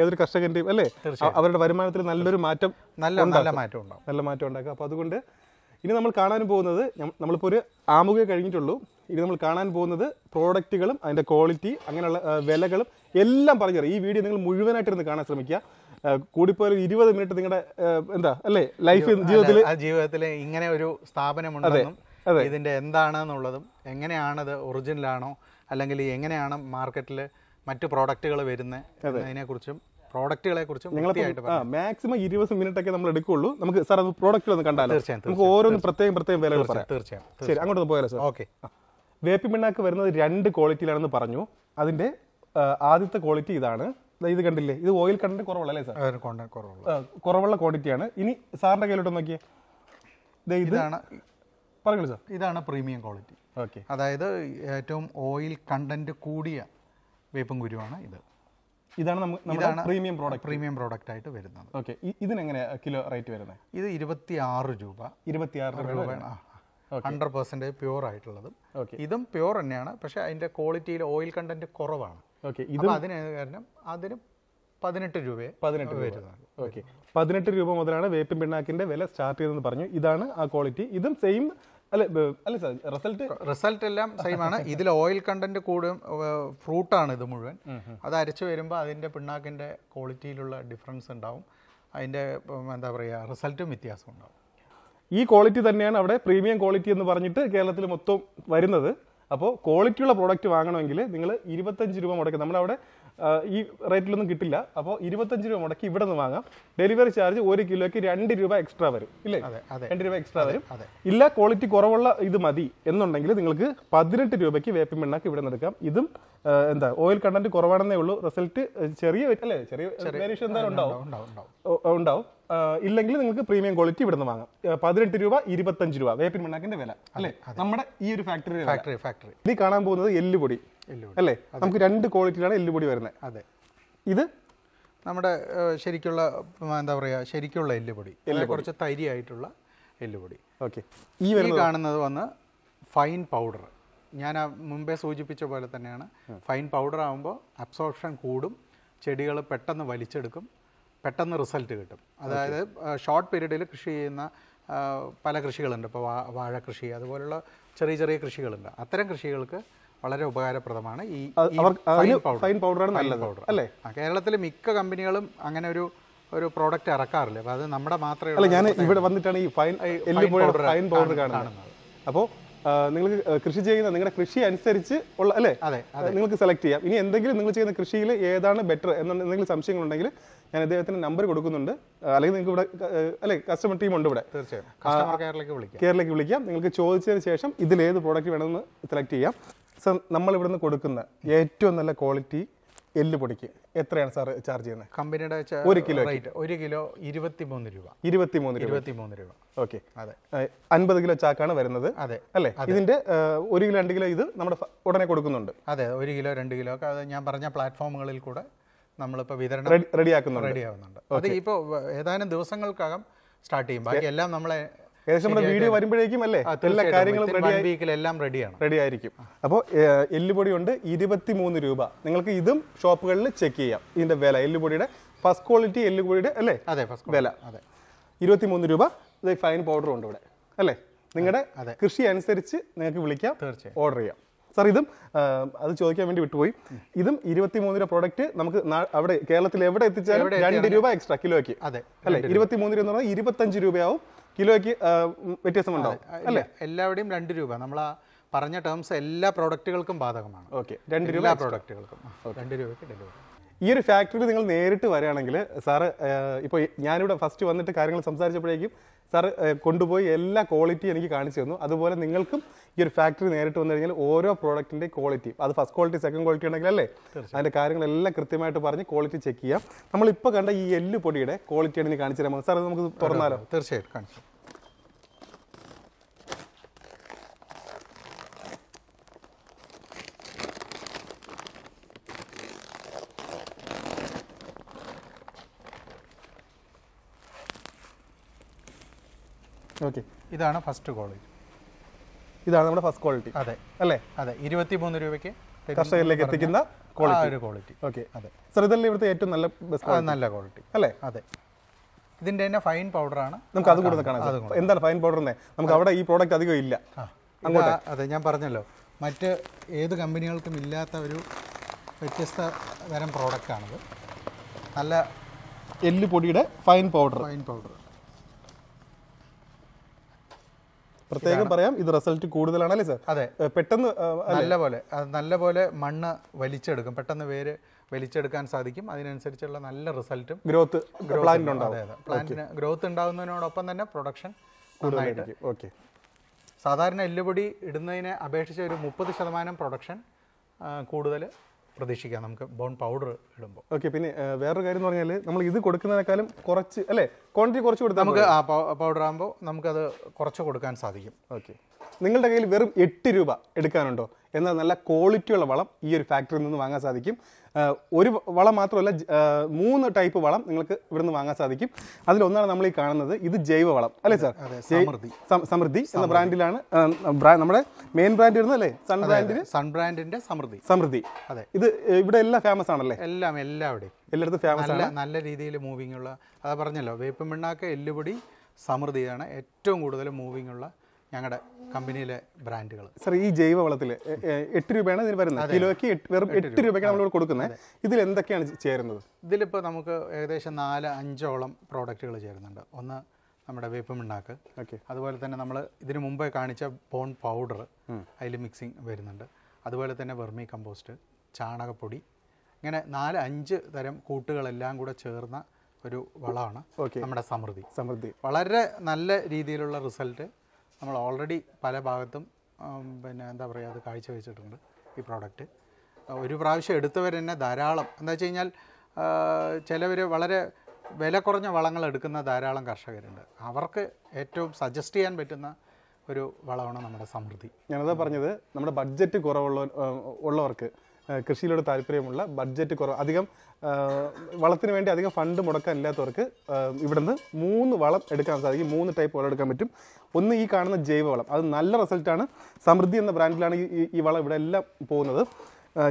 ഏതൊരു കർഷകന്റെയും അല്ലേ അവരുടെ വരുമാനത്തിൽ നല്ലൊരു മാറ്റം നല്ല നല്ല മാറ്റം ഉണ്ടാകും നല്ല മാറ്റം ഉണ്ടാക്കുക അപ്പോൾ അതുകൊണ്ട് ഇനി നമ്മൾ കാണാൻ പോകുന്നത് നമ്മളിപ്പോൾ ഒരു ആമുഖം കഴിഞ്ഞിട്ടുള്ളൂ ഇനി നമ്മൾ കാണാൻ പോകുന്നത് പ്രോഡക്റ്റുകളും അതിൻ്റെ ക്വാളിറ്റി അങ്ങനെയുള്ള വിലകളും എല്ലാം പറഞ്ഞു ഈ വീഡിയോ നിങ്ങൾ മുഴുവനായിട്ട് ഇരുന്ന് കാണാൻ ശ്രമിക്കുക കൂടിപ്പോയ ഇരുപത് മിനിറ്റ് നിങ്ങളുടെ എന്താ അല്ലേ ലൈഫ് ജീവിതത്തിൽ ജീവിതത്തിൽ ഇങ്ങനെ ഒരു സ്ഥാപനമുണ്ടെന്നും ഇതിൻ്റെ എന്താണെന്നുള്ളതും എങ്ങനെയാണത് ഒറിജിനലാണോ അല്ലെങ്കിൽ എങ്ങനെയാണ് മാർക്കറ്റിൽ മറ്റു പ്രോഡക്റ്റുകൾ വരുന്നത് അതിനെക്കുറിച്ചും പ്രോഡക്റ്റുകളെ കുറിച്ചും മാക്സിമം ഇരുപത് മിനിറ്റ് ഒക്കെ നമ്മൾ എടുക്കുള്ളൂ നമുക്ക് സാർ അത് പ്രോഡക്റ്റുകൾ ഒന്ന് കണ്ടാലോ തീർച്ചയായും നമുക്ക് ഓരോന്ന് പ്രത്യേകം പ്രത്യേകം വില പറയാം തീർച്ചയായും ശരി അങ്ങോട്ട് പോയാലോ സാർ ഓക്കെ വേപ്പി പിണ്ണാക്ക് വരുന്നത് രണ്ട് ക്വാളിറ്റിയിലാണെന്ന് പറഞ്ഞു അതിന്റെ ആദ്യത്തെ ക്വാളിറ്റി ഇതാണ് ഇത് കണ്ടില്ലേ ഇത് ഓയിൽ കണ്ടന്റ് അല്ലേ സാർ കുറവുള്ള ക്വാണ്ടിറ്റിയാണ് ഇനി സാറിന്റെ കയ്യിലോട്ട് നോക്കിയേ ഇതാണ് പറഞ്ഞു സാർ ഇതാണ് പ്രീമിയം ക്വാളിറ്റി ഓക്കെ അതായത് ഏറ്റവും ഓയിൽ കണ്ടന്റ് കൂടിയ വേപ്പും കുരുവാണ് ഇത് ഇതാണ് ഇതാണ് പ്രീമിയം പ്രോഡക്റ്റ് പ്രീമിയം പ്രോഡക്റ്റ് ആയിട്ട് വരുന്നത് ഓക്കെ ഇതിനെങ്ങനെ കിലോ റേറ്റ് വരുന്നത് ഇത് ഇരുപത്തി ആറ് രൂപ ഇരുപത്തി ആറ് രൂപ ഹൺഡ്രഡ് പെർസെൻറ്റേജ് പ്യുവർ ആയിട്ടുള്ളതും ഇതും പ്യുവർ തന്നെയാണ് പക്ഷേ അതിൻ്റെ ക്വാളിറ്റിയിൽ ഓയിൽ കണ്ടന്റ് കുറവാണ് ഓക്കെ ഇത് അതിന് കാരണം അതിന് പതിനെട്ട് രൂപ പതിനെട്ട് രൂപ ഓക്കെ പതിനെട്ട് രൂപ മുതലാണ് വേപ്പിൻ പിണ്ണാക്കിന്റെ വില സ്റ്റാർട്ട് ചെയ്തെന്ന് പറഞ്ഞു ഇതാണ് ആ ക്വാളിറ്റി ഇതും സെയിം അല്ലെ അല്ലെ സാർ റിസൾട്ട് റിസൾട്ട് എല്ലാം സെയിം ആണ് ഇതിൽ ഓയിൽ കണ്ടന്റ് കൂടും ഫ്രൂട്ടാണ് ഇത് മുഴുവൻ അത് അരച്ചു വരുമ്പോൾ അതിന്റെ പിണ്ണാക്കിന്റെ ക്വാളിറ്റിയിലുള്ള ഡിഫറൻസ് ഉണ്ടാവും അതിന്റെ എന്താ പറയുക റിസൾട്ടും വ്യത്യാസം ഉണ്ടാവും ഈ ക്വാളിറ്റി തന്നെയാണ് അവിടെ പ്രീമിയം ക്വാളിറ്റി എന്ന് പറഞ്ഞിട്ട് കേരളത്തിൽ മൊത്തം വരുന്നത് അപ്പോൾ ക്വാളിറ്റിയുള്ള പ്രോഡക്റ്റ് വാങ്ങണമെങ്കിൽ നിങ്ങൾ ഇരുപത്തഞ്ച് രൂപ മുടക്കും നമ്മളവിടെ ഈ റേറ്റിലൊന്നും കിട്ടില്ല അപ്പോൾ ഇരുപത്തഞ്ച് രൂപ മുടക്കി ഇവിടെ നിന്ന് വാങ്ങാം ഡെലിവറി ചാർജ് ഒരു കിലോയ്ക്ക് രണ്ട് രൂപ എക്സ്ട്രാ വരും ഇല്ലേ രണ്ട് രൂപ എക്സ്ട്രാ വരും ഇല്ല ക്വാളിറ്റി കുറവുള്ള ഇത് മതി എന്നുണ്ടെങ്കിൽ നിങ്ങൾക്ക് പതിനെട്ട് രൂപയ്ക്ക് വേപ്പിൻ പിണ്ണാക്ക് ഇവിടെ നിന്ന് എടുക്കാം ഇതും എന്താ ഓയിൽ കണ്ടന്റ് കുറവാണെന്നേ ഉള്ളൂ റിസൾട്ട് ചെറിയ അല്ലേ ചെറിയ വേരിയേഷൻ എന്തായാലും ഉണ്ടാവും ഉണ്ടാവും ഇല്ലെങ്കിൽ നിങ്ങൾക്ക് പ്രീമിയം ക്വാളിറ്റി നിന്ന് വാങ്ങാം പതിനെട്ട് രൂപ ഇരുപത്തഞ്ച് രൂപ വേപ്പിൻ മണ്ണാക്കിന്റെ വില അല്ലേ നമ്മുടെ ഈ ഒരു ഫാക്ടറി ഫാക്ടറി ഫാക്ടറി ഇത് കാണാൻ പോകുന്നത് എല്ലുപൊടി അല്ലേ നമുക്ക് രണ്ട് ക്വാളിറ്റിയിലാണ് എല്ലുപൊടി വരുന്നത് അതെ ഇത് നമ്മുടെ ശരിക്കുള്ള എന്താ പറയുക ശരിക്കുള്ള എല്ലുപൊടി കുറച്ച് തരിയായിട്ടുള്ള എല്ലുപൊടി ഓക്കെ ഈ കാണുന്നത് വന്ന് ഫൈൻ പൗഡർ ഞാൻ മുമ്പേ സൂചിപ്പിച്ച പോലെ തന്നെയാണ് ഫൈൻ പൗഡർ ആകുമ്പോൾ അബ്സോർപ്ഷൻ കൂടും ചെടികൾ പെട്ടെന്ന് വലിച്ചെടുക്കും പെട്ടെന്ന് റിസൾട്ട് കിട്ടും അതായത് ഷോർട്ട് പീരീഡിൽ കൃഷി ചെയ്യുന്ന പല കൃഷികളുണ്ട് ഇപ്പോൾ വാഴ കൃഷി അതുപോലുള്ള ചെറിയ ചെറിയ കൃഷികളുണ്ട് അത്തരം കൃഷികൾക്ക് വളരെ ഉപകാരപ്രദമാണ് ഈ ഫൈൻ പൗഡറാണ് പൗഡർ അല്ലേ കേരളത്തിലെ മിക്ക കമ്പനികളും അങ്ങനെ ഒരു ഒരു പ്രോഡക്റ്റ് ഇറക്കാറില്ല അപ്പോൾ അത് നമ്മുടെ മാത്രമേ അല്ല ഞാൻ ഇവിടെ വന്നിട്ടാണ് ഈ ഫൈൻ പൗഡർ ഫൈൻ പൗഡർ കാണുന്നത് അപ്പോൾ നിങ്ങൾ കൃഷി ചെയ്യുന്ന നിങ്ങളുടെ കൃഷി അനുസരിച്ച് ഉള്ള അല്ലേ അതെ നിങ്ങൾക്ക് സെലക്ട് ചെയ്യാം ഇനി എന്തെങ്കിലും നിങ്ങൾ ചെയ്യുന്ന കൃഷിയിൽ ഏതാണ് ബെറ്റർ എന്നുള്ള എന്തെങ്കിലും സംശയങ്ങളുണ്ടെങ്കിൽ ഞാൻ അദ്ദേഹത്തിന് നമ്പർ കൊടുക്കുന്നുണ്ട് അല്ലെങ്കിൽ നിങ്ങൾക്ക് ഇവിടെ അല്ലെ കസ്റ്റമർ ടീം ഉണ്ട് ഇവിടെ തീർച്ചയായും കേരളത്തിലേക്ക് വിളിക്കാം കേരളയ്ക്ക് വിളിക്കാം നിങ്ങൾക്ക് ചോദിച്ചതിന് ശേഷം ഇതിൽ ഏത് പ്രോഡക്റ്റ് വേണമെന്ന് സെലക്ട് ചെയ്യാം സർ നമ്മൾ ഇവിടുന്ന് കൊടുക്കുന്ന ഏറ്റവും നല്ല ക്വാളിറ്റി എല്ല് പൊടിക്ക് എത്രയാണ് സാർ ചാർജ് ചെയ്യുന്നത് കമ്പനിയുടെ ഒരു കിലോ ഒരു കിലോ ഇരുപത്തിമൂന്ന് രൂപ ഇരുപത്തിമൂന്ന് രൂപ ഇരുപത്തിമൂന്ന് രൂപ ഓക്കെ അതെ അൻപത് കിലോ ചാക്കാണ് വരുന്നത് അതെ അല്ലേ ഇതിന്റെ ഒരു കിലോ രണ്ട് കിലോ ഇത് നമ്മുടെ ഉടനെ കൊടുക്കുന്നുണ്ട് അതെ ഒരു കിലോ രണ്ട് കിലോ ഒക്കെ ഞാൻ പറഞ്ഞ പ്ലാറ്റ്ഫോമുകളിൽ കൂടെ നമ്മളിപ്പോൾ വിതരണം റെഡിയാക്കുന്നുണ്ട് റെഡിയാവുന്നുണ്ട് അത് ഇപ്പോൾ ഏതാനും ദിവസങ്ങൾക്കകം സ്റ്റാർട്ട് ചെയ്യും ബാക്കി എല്ലാം നമ്മളെ ഏകദേശം നമ്മുടെ വീഡിയോ വരുമ്പോഴേക്കും അല്ലേ എല്ലാ കാര്യങ്ങളും റെഡി എല്ലാം റെഡിയാണ് റെഡി ആയിരിക്കും അപ്പോൾ എല്ലുപൊടി ഉണ്ട് ഇരുപത്തി മൂന്ന് രൂപ നിങ്ങൾക്ക് ഇതും ഷോപ്പുകളിൽ ചെക്ക് ചെയ്യാം ഇതിന്റെ വില എല്ലുപൊടിയുടെ ഫസ്റ്റ് ക്വാളിറ്റി എല്ലുപൊടിയുടെ അല്ലേ അതെ ഫസ്റ്റ് വില അതെ ഇരുപത്തി മൂന്ന് രൂപ ഇത് ഫൈൻ പൗഡറും ഉണ്ട് ഇവിടെ അല്ലേ നിങ്ങളുടെ കൃഷി അനുസരിച്ച് നിങ്ങൾക്ക് വിളിക്കാം തീർച്ചയായും ഓർഡർ ചെയ്യാം സാർ ഇതും അത് ചോദിക്കാൻ വേണ്ടി വിട്ടുപോയി ഇതും ഇരുപത്തിമൂന്ന് രൂപ പ്രോഡക്റ്റ് നമുക്ക് അവിടെ കേരളത്തിൽ എവിടെ എത്തിച്ചാലും രണ്ട് രൂപ എക്സ്ട്രാ കിലോയ്ക്ക് അതെ അല്ലെ ഇരുപത്തിമൂന്ന് രൂപ എന്ന് പറഞ്ഞാൽ ഇരുപത്തഞ്ച് രൂപയാവും കിലോയ്ക്ക് വ്യത്യാസമുണ്ടാവും അല്ലേ എല്ലാവരുടെയും രണ്ട് രൂപ നമ്മൾ പറഞ്ഞ ടേംസ് എല്ലാ പ്രോഡക്റ്റുകൾക്കും ബാധകമാണ് ഓക്കെ രണ്ട് രൂപ പ്രോഡക്റ്റുകൾക്കും രണ്ട് രൂപയ്ക്ക് ഡെലിവറി ഈ ഒരു ഫാക്ടറിയിൽ നിങ്ങൾ നേരിട്ട് വരികയാണെങ്കിൽ സാറ് ഇപ്പോൾ ഞാനിവിടെ ഫസ്റ്റ് വന്നിട്ട് കാര്യങ്ങൾ സംസാരിച്ചപ്പോഴേക്കും സാറ് കൊണ്ടുപോയി എല്ലാ ക്വാളിറ്റി എനിക്ക് കാണിച്ചു തന്നു അതുപോലെ നിങ്ങൾക്കും ഈ ഒരു ഫാക്ടറി നേരിട്ട് വന്നു കഴിഞ്ഞാൽ ഓരോ പ്രോഡക്റ്റിൻ്റെ ക്വാളിറ്റി അത് ഫസ്റ്റ് ക്വാളിറ്റി സെക്കൻഡ് ക്വാളിറ്റി ഉണ്ടെങ്കിൽ അല്ലേ അതിൻ്റെ കാര്യങ്ങളെല്ലാം കൃത്യമായിട്ട് പറഞ്ഞ് ക്വാളിറ്റി ചെക്ക് ചെയ്യാം നമ്മളിപ്പോൾ കണ്ട ഈ എല്ല് പൊടിയുടെ ക്വാളിറ്റിയാണ് ഇനി കാണിച്ചു തരാൻ സാർ നമുക്ക് തുറന്നാലോ തീർച്ചയായിട്ടും കാണിച്ചു ഓക്കെ ഇതാണ് ഫസ്റ്റ് ക്വാളിറ്റി ഇതാണ് നമ്മുടെ ഫസ്റ്റ് ക്വാളിറ്റി അതെ അല്ലേ അതെ ഇരുപത്തിമൂന്ന് രൂപയ്ക്ക് കർഷകരിലേക്ക് എത്തിക്കുന്ന ക്വാളിറ്റി ഒരു ക്വാളിറ്റി ഓക്കെ അതെ സർ ഇതല്ലേ ഇവിടുത്തെ ഏറ്റവും നല്ല ബെസ്റ്റ് നല്ല ക്വാളിറ്റി അല്ലേ അതെ ഇതിന്റെ തന്നെ ഫൈൻ ആണ് നമുക്ക് അത് കൂടുതൽ കാണാം എന്താണ് ഫൈൻ പൗഡർ എന്നേ നമുക്ക് അവിടെ ഈ പ്രോഡക്റ്റ് അധികം ഇല്ല അങ്ങോട്ട് അതെ ഞാൻ പറഞ്ഞല്ലോ മറ്റ് ഏത് കമ്പനികൾക്കും ഇല്ലാത്ത ഒരു വ്യത്യസ്ത തരം ആണത് നല്ല എല്ല് പൊടിയുടെ ഫൈൻ പൗഡർ ഫൈൻ പൗഡർ പ്രത്യേകം പറയാം ഇത് റിസൾട്ട് കൂടുതലാണ് അല്ലേ സാർ അതെ പെട്ടെന്ന് നല്ല പോലെ നല്ല പോലെ മണ്ണ് വലിച്ചെടുക്കും പെട്ടെന്ന് വേര് വലിച്ചെടുക്കാൻ സാധിക്കും അതിനനുസരിച്ചുള്ള നല്ല റിസൾട്ടും ഗ്രോത്ത് പ്ലാന്റിന് ഗ്രോത്ത് ഉണ്ടാകുന്നതിനോടൊപ്പം തന്നെ പ്രൊഡക്ഷൻ ഓക്കെ സാധാരണ എല്ലുപൊടി ഇടുന്നതിനെ അപേക്ഷിച്ച് ഒരു മുപ്പത് ശതമാനം പ്രൊഡക്ഷൻ കൂടുതൽ പ്രതീക്ഷിക്കാം നമുക്ക് ബോൺ പൗഡർ ഇടുമ്പോൾ ഓക്കെ പിന്നെ വേറൊരു കാര്യം എന്ന് പറഞ്ഞാൽ നമ്മൾ ഇത് കൊടുക്കുന്നതിനേക്കാളും കുറച്ച് അല്ലേ ക്വാണ്ടിറ്റി കുറച്ച് കൊടുത്താൽ നമുക്ക് ആ പൗഡർ ആകുമ്പോൾ നമുക്കത് കുറച്ച് കൊടുക്കാൻ സാധിക്കും ഓക്കെ നിങ്ങളുടെ കയ്യിൽ വെറും എട്ട് രൂപ എടുക്കാനുണ്ടോ എന്നാൽ നല്ല ക്വാളിറ്റിയുള്ള വളം ഈ ഒരു ഫാക്ടറിയിൽ നിന്ന് വാങ്ങാൻ സാധിക്കും ഒരു വളം മാത്രമല്ല മൂന്ന് ടൈപ്പ് വളം നിങ്ങൾക്ക് ഇവിടുന്ന് വാങ്ങാൻ സാധിക്കും അതിലൊന്നാണ് നമ്മൾ ഈ കാണുന്നത് ഇത് ജൈവ വളം അല്ലേ സാർ സമൃദ്ധി സമൃദ്ധി എന്ന ബ്രാൻഡിലാണ് നമ്മുടെ മെയിൻ ബ്രാൻഡ് വരുന്നത് അല്ലേ സൺ ബ്രാൻഡിന് സൺ ബ്രാൻഡിന്റെ സമൃദ്ധി സമൃദ്ധി അതെ ഇത് ഇവിടെ എല്ലാം ഫേമസ് ആണല്ലേ എല്ലാം എല്ലാവിടെയും എല്ലായിടത്തും ഫേമസ് ആണ് നല്ല രീതിയിൽ മൂവിംഗ് ഉള്ള അത് പറഞ്ഞല്ലോ വേപ്പ് മിണ്ണാക്ക എല്ലുപൊടി സമൃദ്ധിയാണ് ഏറ്റവും കൂടുതൽ മൂവിംഗ് ഉള്ള ഞങ്ങളുടെ കമ്പനിയിലെ ബ്രാൻഡുകൾ സർ ഈ ജൈവവളത്തിൽ എട്ട് രൂപയാണ് ഇതിന് വരുന്നത് കിലോയ്ക്ക് വെറും എട്ട് രൂപയ്ക്ക് നമ്മൾ കൊടുക്കുന്നത് ഇതിൽ എന്തൊക്കെയാണ് ചേരുന്നത് ഇതിലിപ്പോൾ നമുക്ക് ഏകദേശം നാല് അഞ്ചോളം പ്രോഡക്റ്റുകൾ ചേരുന്നുണ്ട് ഒന്ന് നമ്മുടെ മിണ്ടാക്ക് ഓക്കെ അതുപോലെ തന്നെ നമ്മൾ ഇതിന് മുമ്പേ കാണിച്ച ബോൺ പൗഡർ അതിൽ മിക്സിങ് വരുന്നുണ്ട് അതുപോലെ തന്നെ വെർമി കമ്പോസ്റ്റ് ചാണകപ്പൊടി ഇങ്ങനെ നാല് അഞ്ച് തരം കൂട്ടുകളെല്ലാം കൂടെ ചേർന്ന ഒരു വളമാണ് നമ്മുടെ സമൃദ്ധി സമൃദ്ധി വളരെ നല്ല രീതിയിലുള്ള റിസൾട്ട് നമ്മൾ ഓൾറെഡി പല ഭാഗത്തും പിന്നെ എന്താ പറയുക അത് കാഴ്ചവെച്ചിട്ടുണ്ട് ഈ പ്രോഡക്റ്റ് ഒരു പ്രാവശ്യം എടുത്തവർ തന്നെ ധാരാളം എന്താ വെച്ച് കഴിഞ്ഞാൽ ചിലവർ വളരെ വില കുറഞ്ഞ വളങ്ങൾ എടുക്കുന്ന ധാരാളം കർഷകരുണ്ട് അവർക്ക് ഏറ്റവും സജസ്റ്റ് ചെയ്യാൻ പറ്റുന്ന ഒരു വളമാണ് നമ്മുടെ സമൃദ്ധി ഞാനത് പറഞ്ഞത് നമ്മുടെ ബഡ്ജറ്റ് കുറവുള്ള ഉള്ളവർക്ക് കൃഷിയിലൂടെ താല്പര്യമുള്ള ബഡ്ജറ്റ് കുറവ് അധികം വളത്തിന് വേണ്ടി അധികം ഫണ്ട് മുടക്കാനില്ലാത്തവർക്ക് ഇവിടുന്ന് മൂന്ന് വളം എടുക്കാൻ സാധിക്കും മൂന്ന് ടൈപ്പ് വളം എടുക്കാൻ പറ്റും ഒന്ന് ഈ കാണുന്ന ജൈവവളം അത് നല്ല റിസൾട്ടാണ് സമൃദ്ധി എന്ന ബ്രാൻഡിലാണ് ഈ ഈ വളം ഇവിടെ എല്ലാം പോകുന്നത്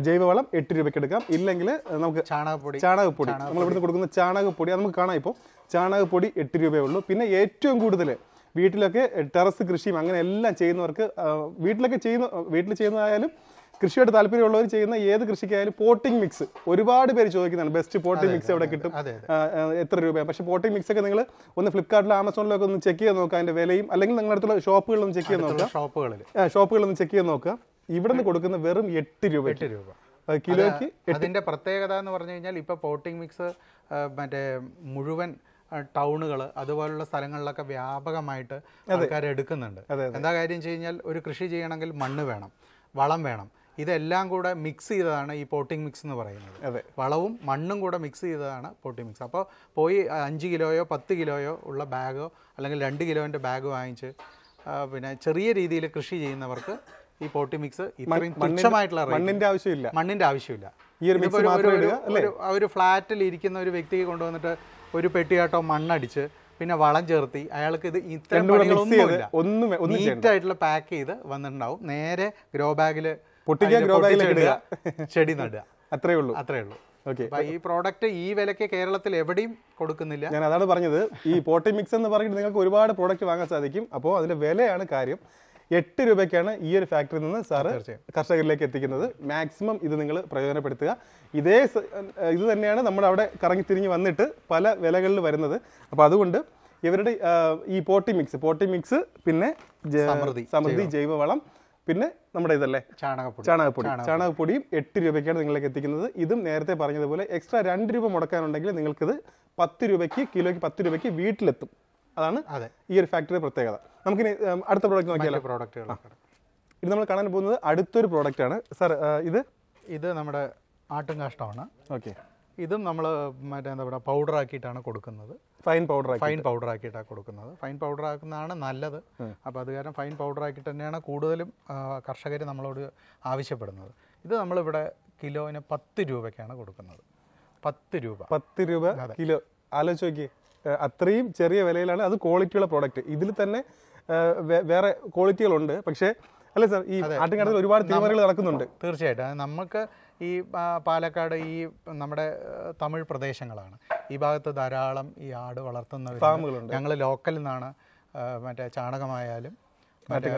ജൈവവളം എട്ട് രൂപയ്ക്ക് എടുക്കാം ഇല്ലെങ്കിൽ നമുക്ക് ചാണകപ്പൊടി ചാണകപ്പൊടി നമ്മൾ ഇവിടുന്ന് കൊടുക്കുന്ന ചാണകപ്പൊടി അത് നമുക്ക് കാണാം ഇപ്പോൾ ചാണകപ്പൊടി എട്ട് രൂപയേ ഉള്ളൂ പിന്നെ ഏറ്റവും കൂടുതൽ വീട്ടിലൊക്കെ ടെറസ് കൃഷിയും അങ്ങനെ എല്ലാം ചെയ്യുന്നവർക്ക് വീട്ടിലൊക്കെ ചെയ്യുന്ന വീട്ടിൽ ചെയ്യുന്നതായാലും കൃഷിയോട് താല്പര്യമുള്ളവർ ചെയ്യുന്ന ഏത് കൃഷിക്കായാലും പോട്ടിംഗ് മിക്സ് ഒരുപാട് പേര് ചോദിക്കുന്നതാണ് ബെസ്റ്റ് പോട്ടിംഗ് മിക്സ് എവിടെ കിട്ടും എത്ര രൂപയാണ് പക്ഷേ പോട്ടിംഗ് മിക്സ് ഒക്കെ നിങ്ങൾ ഒന്ന് ഫ്ലിപ്കാർട്ടിലും ആമസോണിലൊക്കെ ഒന്ന് ചെക്ക് ചെയ്ത് നോക്കുക അതിന്റെ വിലയും അല്ലെങ്കിൽ നിങ്ങളുടെ അടുത്തുള്ള ഷോപ്പുകളൊന്നും ചെക്ക് ചെയ്ത് നോക്കുക ഷോപ്പുകളിൽ ഷോപ്പുകളൊന്ന് ചെക്ക് ചെയ്ത് നോക്കുക ഇവിടുന്ന് കൊടുക്കുന്ന വെറും എട്ട് രൂപ എട്ട് രൂപ കിലോയ്ക്ക് അതിന്റെ പ്രത്യേകത എന്ന് പറഞ്ഞു കഴിഞ്ഞാൽ ഇപ്പൊ പോട്ടിംഗ് മിക്സ് മറ്റേ മുഴുവൻ ടൗണുകൾ അതുപോലുള്ള സ്ഥലങ്ങളിലൊക്കെ വ്യാപകമായിട്ട് ആൾക്കാർ എടുക്കുന്നുണ്ട് എന്താ കാര്യം വെച്ച് കഴിഞ്ഞാൽ ഒരു കൃഷി ചെയ്യണമെങ്കിൽ മണ്ണ് വേണം വളം വേണം ഇതെല്ലാം കൂടെ മിക്സ് ചെയ്തതാണ് ഈ പോട്ടിംഗ് മിക്സ് എന്ന് പറയുന്നത് അതെ വളവും മണ്ണും കൂടെ മിക്സ് ചെയ്തതാണ് പോട്ടിംഗ് മിക്സ് അപ്പോൾ പോയി അഞ്ച് കിലോയോ പത്ത് കിലോയോ ഉള്ള ബാഗോ അല്ലെങ്കിൽ രണ്ട് കിലോൻ്റെ ബാഗ് വാങ്ങിച്ച് പിന്നെ ചെറിയ രീതിയിൽ കൃഷി ചെയ്യുന്നവർക്ക് ഈ പോട്ടി മിക്സ് ഇത്രയും തുച്ഛമായിട്ടുള്ള മണ്ണിന്റെ ആവശ്യമില്ല മണ്ണിന്റെ ആവശ്യമില്ല ഈ ഒരു ഒരു ഫ്ലാറ്റിൽ ഇരിക്കുന്ന ഒരു വ്യക്തിക്ക് കൊണ്ടുവന്നിട്ട് ഒരു പെട്ടിയാട്ടോ മണ്ണടിച്ച് പിന്നെ വളം ചേർത്തി അയാൾക്ക് ഇത് ഇത്തരം ഒന്നും നീറ്റായിട്ടുള്ള പാക്ക് ചെയ്ത് വന്നിട്ടുണ്ടാവും നേരെ ഗ്രോ ബാഗിൽ പൊട്ടിക്കുക ഗ്രോ ബാഗിൽ ഇടുക ചെടി നടുക അത്രേ ഉള്ളൂ അത്രേ ഉള്ളൂ ഈ പ്രോഡക്റ്റ് ഈ വിലക്ക് കേരളത്തിൽ എവിടെയും കൊടുക്കുന്നില്ല ഞാൻ അതാണ് പറഞ്ഞത് ഈ പോട്ടി മിക്സ് എന്ന് പറഞ്ഞിട്ട് നിങ്ങൾക്ക് ഒരുപാട് പ്രോഡക്റ്റ് വാങ്ങാൻ സാധിക്കും അപ്പോൾ അതിന്റെ വിലയാണ് കാര്യം എട്ട് രൂപയ്ക്കാണ് ഈ ഒരു ഫാക്ടറിയിൽ നിന്ന് സാറ് കർഷകരിലേക്ക് എത്തിക്കുന്നത് മാക്സിമം ഇത് നിങ്ങൾ പ്രയോജനപ്പെടുത്തുക ഇതേ ഇത് തന്നെയാണ് നമ്മൾ അവിടെ കറങ്ങി തിരിഞ്ഞ് വന്നിട്ട് പല വിലകളിൽ വരുന്നത് അപ്പോൾ അതുകൊണ്ട് ഇവരുടെ ഈ പോട്ടി മിക്സ് പോട്ടി മിക്സ് പിന്നെ സമൃദ്ധി സമൃദ്ധി ജൈവവളം പിന്നെ നമ്മുടെ ഇതല്ലേ ചാണകപ്പൊടി ചാണകപ്പൊടി ചാണകപ്പൊടിയും എട്ട് രൂപയ്ക്കാണ് നിങ്ങളിലേക്ക് എത്തിക്കുന്നത് ഇതും നേരത്തെ പറഞ്ഞതുപോലെ എക്സ്ട്രാ രണ്ട് രൂപ മുടക്കാനുണ്ടെങ്കിൽ നിങ്ങൾക്കിത് പത്ത് രൂപയ്ക്ക് കിലോയ്ക്ക് പത്ത് രൂപയ്ക്ക് വീട്ടിലെത്തും അതാണ് ഈ ഒരു ഫാക്ടറി പ്രത്യേകത നമുക്കിനി അടുത്ത പ്രോഡക്റ്റ് നോക്കിയാലോ പ്രോഡക്റ്റുകൾ ഇത് നമ്മൾ കാണാൻ പോകുന്നത് അടുത്തൊരു പ്രോഡക്റ്റ് ആണ് സാർ ഇത് ഇത് നമ്മുടെ ആട്ടും കാഷ്ടമാണ് ഓക്കെ ഇതും നമ്മൾ മറ്റേ എന്താ പറയുക പൗഡർ ആക്കിയിട്ടാണ് കൊടുക്കുന്നത് ഫൈൻ പൗഡർ ഫൈൻ പൗഡർ ആക്കിയിട്ടാണ് കൊടുക്കുന്നത് ഫൈൻ പൗഡർ ആക്കുന്നതാണ് നല്ലത് അപ്പോൾ അത് കാരണം ഫൈൻ പൗഡർ ആക്കിയിട്ട് തന്നെയാണ് കൂടുതലും കർഷകർ നമ്മളോട് ആവശ്യപ്പെടുന്നത് ഇത് നമ്മളിവിടെ കിലോന് പത്ത് രൂപയ്ക്കാണ് കൊടുക്കുന്നത് പത്ത് രൂപ പത്ത് രൂപ കിലോ ആലോചിച്ച് നോക്കിയേ അത്രയും ചെറിയ വിലയിലാണ് അത് ക്വാളിറ്റിയുള്ള പ്രോഡക്റ്റ് ഇതിൽ തന്നെ വേറെ ക്വാളിറ്റികളുണ്ട് പക്ഷേ അല്ലേ സാർ ഈ ആട്ടിൻകാട്ടിൽ ഒരുപാട് തീവ്രകൾ നടക്കുന്നുണ്ട് തീർച്ചയായിട്ടും നമുക്ക് ഈ പാലക്കാട് ഈ നമ്മുടെ തമിഴ് പ്രദേശങ്ങളാണ് ഈ ഭാഗത്ത് ധാരാളം ഈ ആട് വളർത്തുന്ന ഫാമുകളുണ്ട് ഞങ്ങൾ ലോക്കലിൽ നിന്നാണ് മറ്റേ ചാണകമായാലും മറ്റേ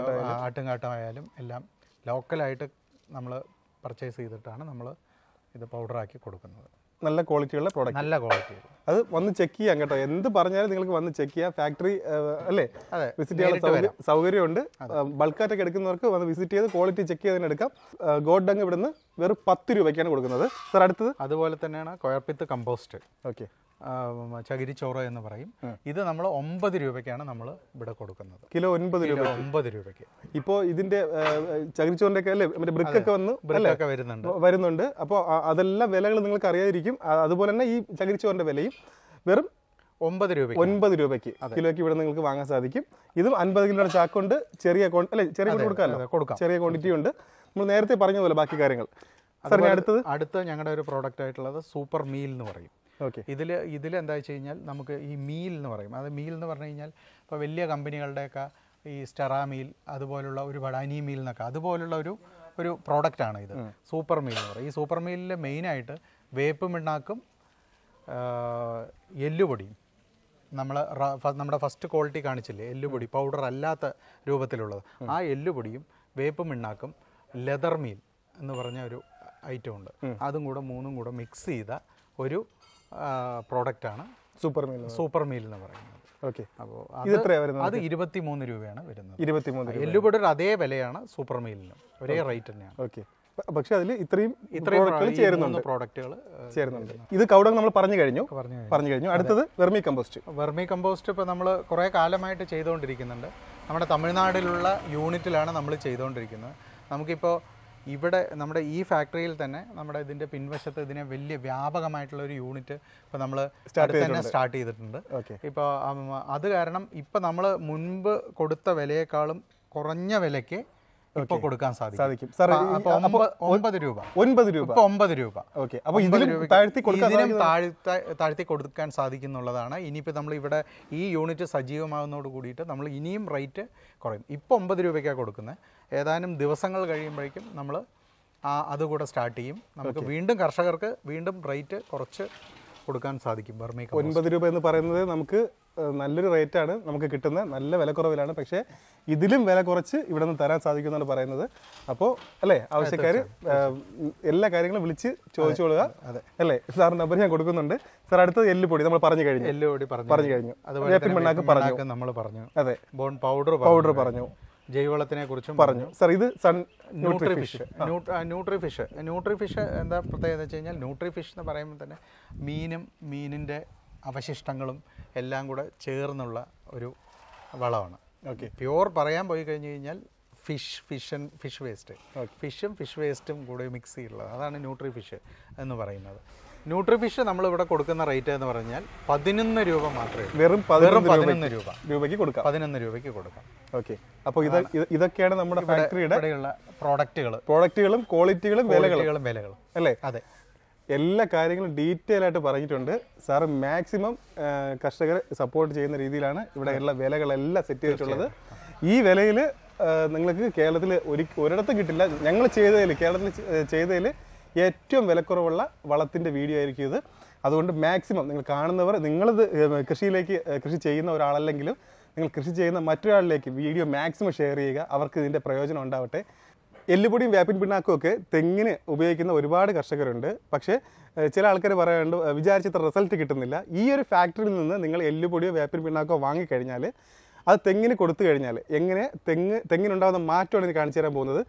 ആട്ടുംകാട്ടമായാലും എല്ലാം ലോക്കലായിട്ട് നമ്മൾ പർച്ചേസ് ചെയ്തിട്ടാണ് നമ്മൾ ഇത് പൗഡറാക്കി കൊടുക്കുന്നത് നല്ല ക്വാളിറ്റിയുള്ള പ്രോഡക്റ്റ് നല്ല ക്വാളിറ്റി അത് വന്ന് ചെക്ക് ചെയ്യാം കേട്ടോ എന്ത് പറഞ്ഞാലും നിങ്ങൾക്ക് വന്ന് ചെക്ക് ചെയ്യാം ഫാക്ടറി അല്ലേ വിസിറ്റ് സൗകര്യം സൗകര്യമുണ്ട് ബൾക്കായിട്ടൊക്കെ എടുക്കുന്നവർക്ക് വന്ന് വിസിറ്റ് ചെയ്ത് ക്വാളിറ്റി ചെക്ക് ചെയ്തതിന് എടുക്കാം ഗോഡ് ഡങ് ഇവിടുന്ന് വെറും പത്ത് രൂപയ്ക്കാണ് കൊടുക്കുന്നത് സാർ അടുത്തത് അതുപോലെ തന്നെയാണ് കൊഴപ്പിത്ത് കമ്പോസ്റ്റ് ഓക്കെ ചകിരിച്ചോറ് എന്ന് പറയും ഇത് നമ്മൾ ഒമ്പത് രൂപയ്ക്കാണ് നമ്മൾ ഇവിടെ കൊടുക്കുന്നത് കിലോ ഒൻപത് രൂപ ഒമ്പത് രൂപയ്ക്ക് ഇപ്പോൾ ഇതിന്റെ ചകിരിച്ചോറിന്റെ ഒക്കെ അല്ലേ മറ്റേ ബ്രിക്കൊക്കെ വന്ന് ബ്രിക്കൊക്കെ വരുന്നുണ്ട് വരുന്നുണ്ട് അപ്പോൾ അതെല്ലാം വിലകൾ നിങ്ങൾക്ക് അറിയാതിരിക്കും അതുപോലെ തന്നെ ഈ ചകിരിച്ചോറിന്റെ വിലയും വെറും ഒമ്പത് രൂപ ഒൻപത് രൂപയ്ക്ക് കിലോയ്ക്ക് ഇവിടെ നിങ്ങൾക്ക് വാങ്ങാൻ സാധിക്കും ഇതും അൻപത് കിലോയുടെ ചാക്കുണ്ട് ചെറിയ അല്ലെ ചെറിയ കൊടുക്കാമല്ലോ കൊടുക്കാം ചെറിയ ക്വാണ്ടിറ്റി ഉണ്ട് നമ്മൾ നേരത്തെ പറഞ്ഞ പോലെ ബാക്കി കാര്യങ്ങൾ അടുത്തത് അടുത്ത ഞങ്ങളുടെ ഒരു പ്രോഡക്റ്റ് ആയിട്ടുള്ളത് സൂപ്പർ മീൽ എന്ന് പറയും ഓക്കെ ഇതിൽ ഇതിൽ എന്താ വെച്ച് കഴിഞ്ഞാൽ നമുക്ക് ഈ മീൽ എന്ന് പറയും അത് മീൽ എന്ന് പറഞ്ഞു കഴിഞ്ഞാൽ ഇപ്പോൾ വലിയ കമ്പനികളുടെയൊക്കെ ഈ സ്റ്റെറാ മീൽ അതുപോലുള്ള ഒരു ബഡാനി മീൽ എന്നൊക്കെ അതുപോലുള്ള ഒരു ഒരു പ്രോഡക്റ്റാണ് ഇത് സൂപ്പർ മീൽ എന്ന് പറയും ഈ സൂപ്പർ മീലിൽ മെയിനായിട്ട് വേപ്പ് മിണ്ണാക്കും എല്ലുപൊടിയും നമ്മൾ നമ്മുടെ ഫസ്റ്റ് ക്വാളിറ്റി കാണിച്ചില്ലേ എല്ലുപൊടി പൗഡർ അല്ലാത്ത രൂപത്തിലുള്ളത് ആ എല്ലുപൊടിയും വേപ്പ് മിണ്ണാക്കും ലെതർ മീൽ എന്ന് പറഞ്ഞ ഒരു ഐറ്റം ഉണ്ട് അതും കൂടെ മൂന്നും കൂടെ മിക്സ് ചെയ്ത ഒരു പ്രോഡക്റ്റാണ് സൂപ്പർ മീൽ സൂപ്പർ മീൽ എന്ന് പറയുന്നത് ഓക്കെ അപ്പോൾ ഇത് എത്രയാണ് വരുന്നത് അത് ഇരുപത്തിമൂന്ന് രൂപയാണ് വരുന്നത് ഇരുപത്തിമൂന്ന് എല്ലുപൊടി അതേ വിലയാണ് സൂപ്പർ മീലിനും ഒരേ റേറ്റ് തന്നെയാണ് ഓക്കെ പക്ഷെ അതിൽ ഇത്രയും ഇത്രയും ചേരുന്നുണ്ട് പ്രോഡക്റ്റുകൾ ചേരുന്നുണ്ട് ഇത് കൗഡങ് നമ്മൾ പറഞ്ഞു കഴിഞ്ഞു പറഞ്ഞു കഴിഞ്ഞു അടുത്തത് വെർമി കമ്പോസ്റ്റ് വെർമി കമ്പോസ്റ്റ് ഇപ്പോൾ നമ്മൾ കുറേ കാലമായിട്ട് ചെയ്തുകൊണ്ടിരിക്കുന്നുണ്ട് നമ്മുടെ തമിഴ്നാടിലുള്ള യൂണിറ്റിലാണ് നമ്മൾ ചെയ്തുകൊണ്ടിരിക്കുന്നത് നമുക്കിപ്പോൾ ഇവിടെ നമ്മുടെ ഈ ഫാക്ടറിയിൽ തന്നെ നമ്മുടെ ഇതിൻ്റെ പിൻവശത്ത് ഇതിനെ വലിയ വ്യാപകമായിട്ടുള്ള ഒരു യൂണിറ്റ് ഇപ്പോൾ നമ്മൾ തന്നെ സ്റ്റാർട്ട് ചെയ്തിട്ടുണ്ട് ഇപ്പോൾ അത് കാരണം ഇപ്പോൾ നമ്മൾ മുൻപ് കൊടുത്ത വിലയേക്കാളും കുറഞ്ഞ വിലയ്ക്ക് ഇപ്പൊ കൊടുക്കാൻ സാധിക്കും ഒൻപത് രൂപ ഒൻപത് രൂപ ഇപ്പൊ ഒമ്പത് രൂപ ഓക്കെ അപ്പോൾ ഇതിലും താഴ്ത്തി കൊടുക്കാൻ സാധിക്കും എന്നുള്ളതാണ് ഇനിയിപ്പോൾ നമ്മൾ ഇവിടെ ഈ യൂണിറ്റ് സജീവമാകുന്നതോട് കൂടിയിട്ട് നമ്മൾ ഇനിയും റേറ്റ് കുറയും ഇപ്പൊ ഒമ്പത് രൂപയ്ക്കാണ് കൊടുക്കുന്നത് ഏതാനും ദിവസങ്ങൾ കഴിയുമ്പോഴേക്കും നമ്മൾ അതുകൂടെ സ്റ്റാർട്ട് ചെയ്യും നമുക്ക് വീണ്ടും കർഷകർക്ക് വീണ്ടും റേറ്റ് കുറച്ച് കൊടുക്കാൻ സാധിക്കും വെർമി ഒൻപത് രൂപ എന്ന് പറയുന്നത് നമുക്ക് നല്ലൊരു റേറ്റാണ് നമുക്ക് കിട്ടുന്ന നല്ല വിലക്കുറവിലാണ് പക്ഷേ ഇതിലും വില കുറച്ച് ഇവിടെ നിന്ന് തരാൻ സാധിക്കും എന്നാണ് പറയുന്നത് അപ്പോൾ അല്ലേ ആവശ്യക്കാർ എല്ലാ കാര്യങ്ങളും വിളിച്ച് ചോദിച്ചു കൊള്ളുക അല്ലേ സാർ നമ്പർ ഞാൻ കൊടുക്കുന്നുണ്ട് സാർ അടുത്തത് എല്ലുപൊടി നമ്മൾ പറഞ്ഞു കഴിഞ്ഞു എല്ലുപൊടി പറഞ്ഞു പറഞ്ഞു കഴിഞ്ഞു അതുപോലെ പിണ്ണാക്ക് പറഞ്ഞു നമ്മൾ പറഞ്ഞു അതെ ബോൺ പൗഡർ പൗഡർ പറഞ്ഞു ജൈവവളത്തിനെ കുറിച്ചും പറഞ്ഞു സർ ഇത് sun nutri fish nutri fish nutri fish എന്താ പ്രത്യേകത വെച്ച് കഴിഞ്ഞാൽ ന്യൂട്രി ഫിഷ് എന്ന് പറയുമ്പോൾ തന്നെ മീനും മീനിൻ്റെ അവശിഷ്ടങ്ങളും എല്ലാം കൂടെ ചേർന്നുള്ള ഒരു വളമാണ് ഓക്കെ പ്യുവർ പറയാൻ പോയി കഴിഞ്ഞ് കഴിഞ്ഞാൽ ഫിഷ് ഫിഷ് ഫിഷ് വേസ്റ്റ് ഫിഷും ഫിഷ് വേസ്റ്റും കൂടെ മിക്സ് ചെയ്തിട്ടുള്ളത് അതാണ് ന്യൂട്രി ഫിഷ് എന്ന് പറയുന്നത് ന്യൂട്രിഫിഷ് നമ്മൾ ഇവിടെ കൊടുക്കുന്ന റേറ്റ് എന്ന് പറഞ്ഞാൽ പതിനൊന്ന് രൂപ മാത്രമേ വെറും വെറും പതിനൊന്ന് രൂപ രൂപയ്ക്ക് കൊടുക്കാം പതിനൊന്ന് രൂപയ്ക്ക് കൊടുക്കാം ഓക്കെ അപ്പോൾ ഇത് ഇതൊക്കെയാണ് നമ്മുടെ ഫാക്ടറിയുടെ പ്രോഡക്റ്റുകൾ പ്രോഡക്റ്റുകളും ക്വാളിറ്റികളും വിലകളും വിലകളും അല്ലേ അതെ എല്ലാ കാര്യങ്ങളും ഡീറ്റെയിൽ ആയിട്ട് പറഞ്ഞിട്ടുണ്ട് സാർ മാക്സിമം കർഷകരെ സപ്പോർട്ട് ചെയ്യുന്ന രീതിയിലാണ് ഇവിടെ ഉള്ള വിലകളെല്ലാം സെറ്റ് ചെയ്തിട്ടുള്ളത് ഈ വിലയിൽ നിങ്ങൾക്ക് കേരളത്തിൽ ഒരു ഒരിടത്തും കിട്ടില്ല ഞങ്ങൾ ചെയ്തതിൽ കേരളത്തിൽ ചെയ്തതിൽ ഏറ്റവും വിലക്കുറവുള്ള വളത്തിൻ്റെ വീഡിയോ ആയിരിക്കും ഇത് അതുകൊണ്ട് മാക്സിമം നിങ്ങൾ കാണുന്നവർ നിങ്ങളിത് കൃഷിയിലേക്ക് കൃഷി ചെയ്യുന്ന ഒരാളല്ലെങ്കിലും നിങ്ങൾ കൃഷി ചെയ്യുന്ന മറ്റൊരാളിലേക്ക് വീഡിയോ മാക്സിമം ഷെയർ ചെയ്യുക അവർക്ക് ഇതിൻ്റെ പ്രയോജനം ഉണ്ടാവട്ടെ എല്ലുപൊടിയും വേപ്പിൻ പിണ്ണാക്കും ഒക്കെ തെങ്ങിന് ഉപയോഗിക്കുന്ന ഒരുപാട് കർഷകരുണ്ട് പക്ഷേ ചില ആൾക്കാർ പറയാറുണ്ട് വിചാരിച്ചത്ര റിസൾട്ട് കിട്ടുന്നില്ല ഈ ഒരു ഫാക്ടറിയിൽ നിന്ന് നിങ്ങൾ എല്ലുപൊടിയോ വേപ്പിൻ പിണ്ണാക്കോ വാങ്ങിക്കഴിഞ്ഞാൽ അത് തെങ്ങിന് കൊടുത്തു കഴിഞ്ഞാൽ എങ്ങനെ തെങ്ങ് തെങ്ങിനുണ്ടാകുന്ന മാറ്റമാണ് ഇനി കാണിച്ചു തരാൻ പോകുന്നത്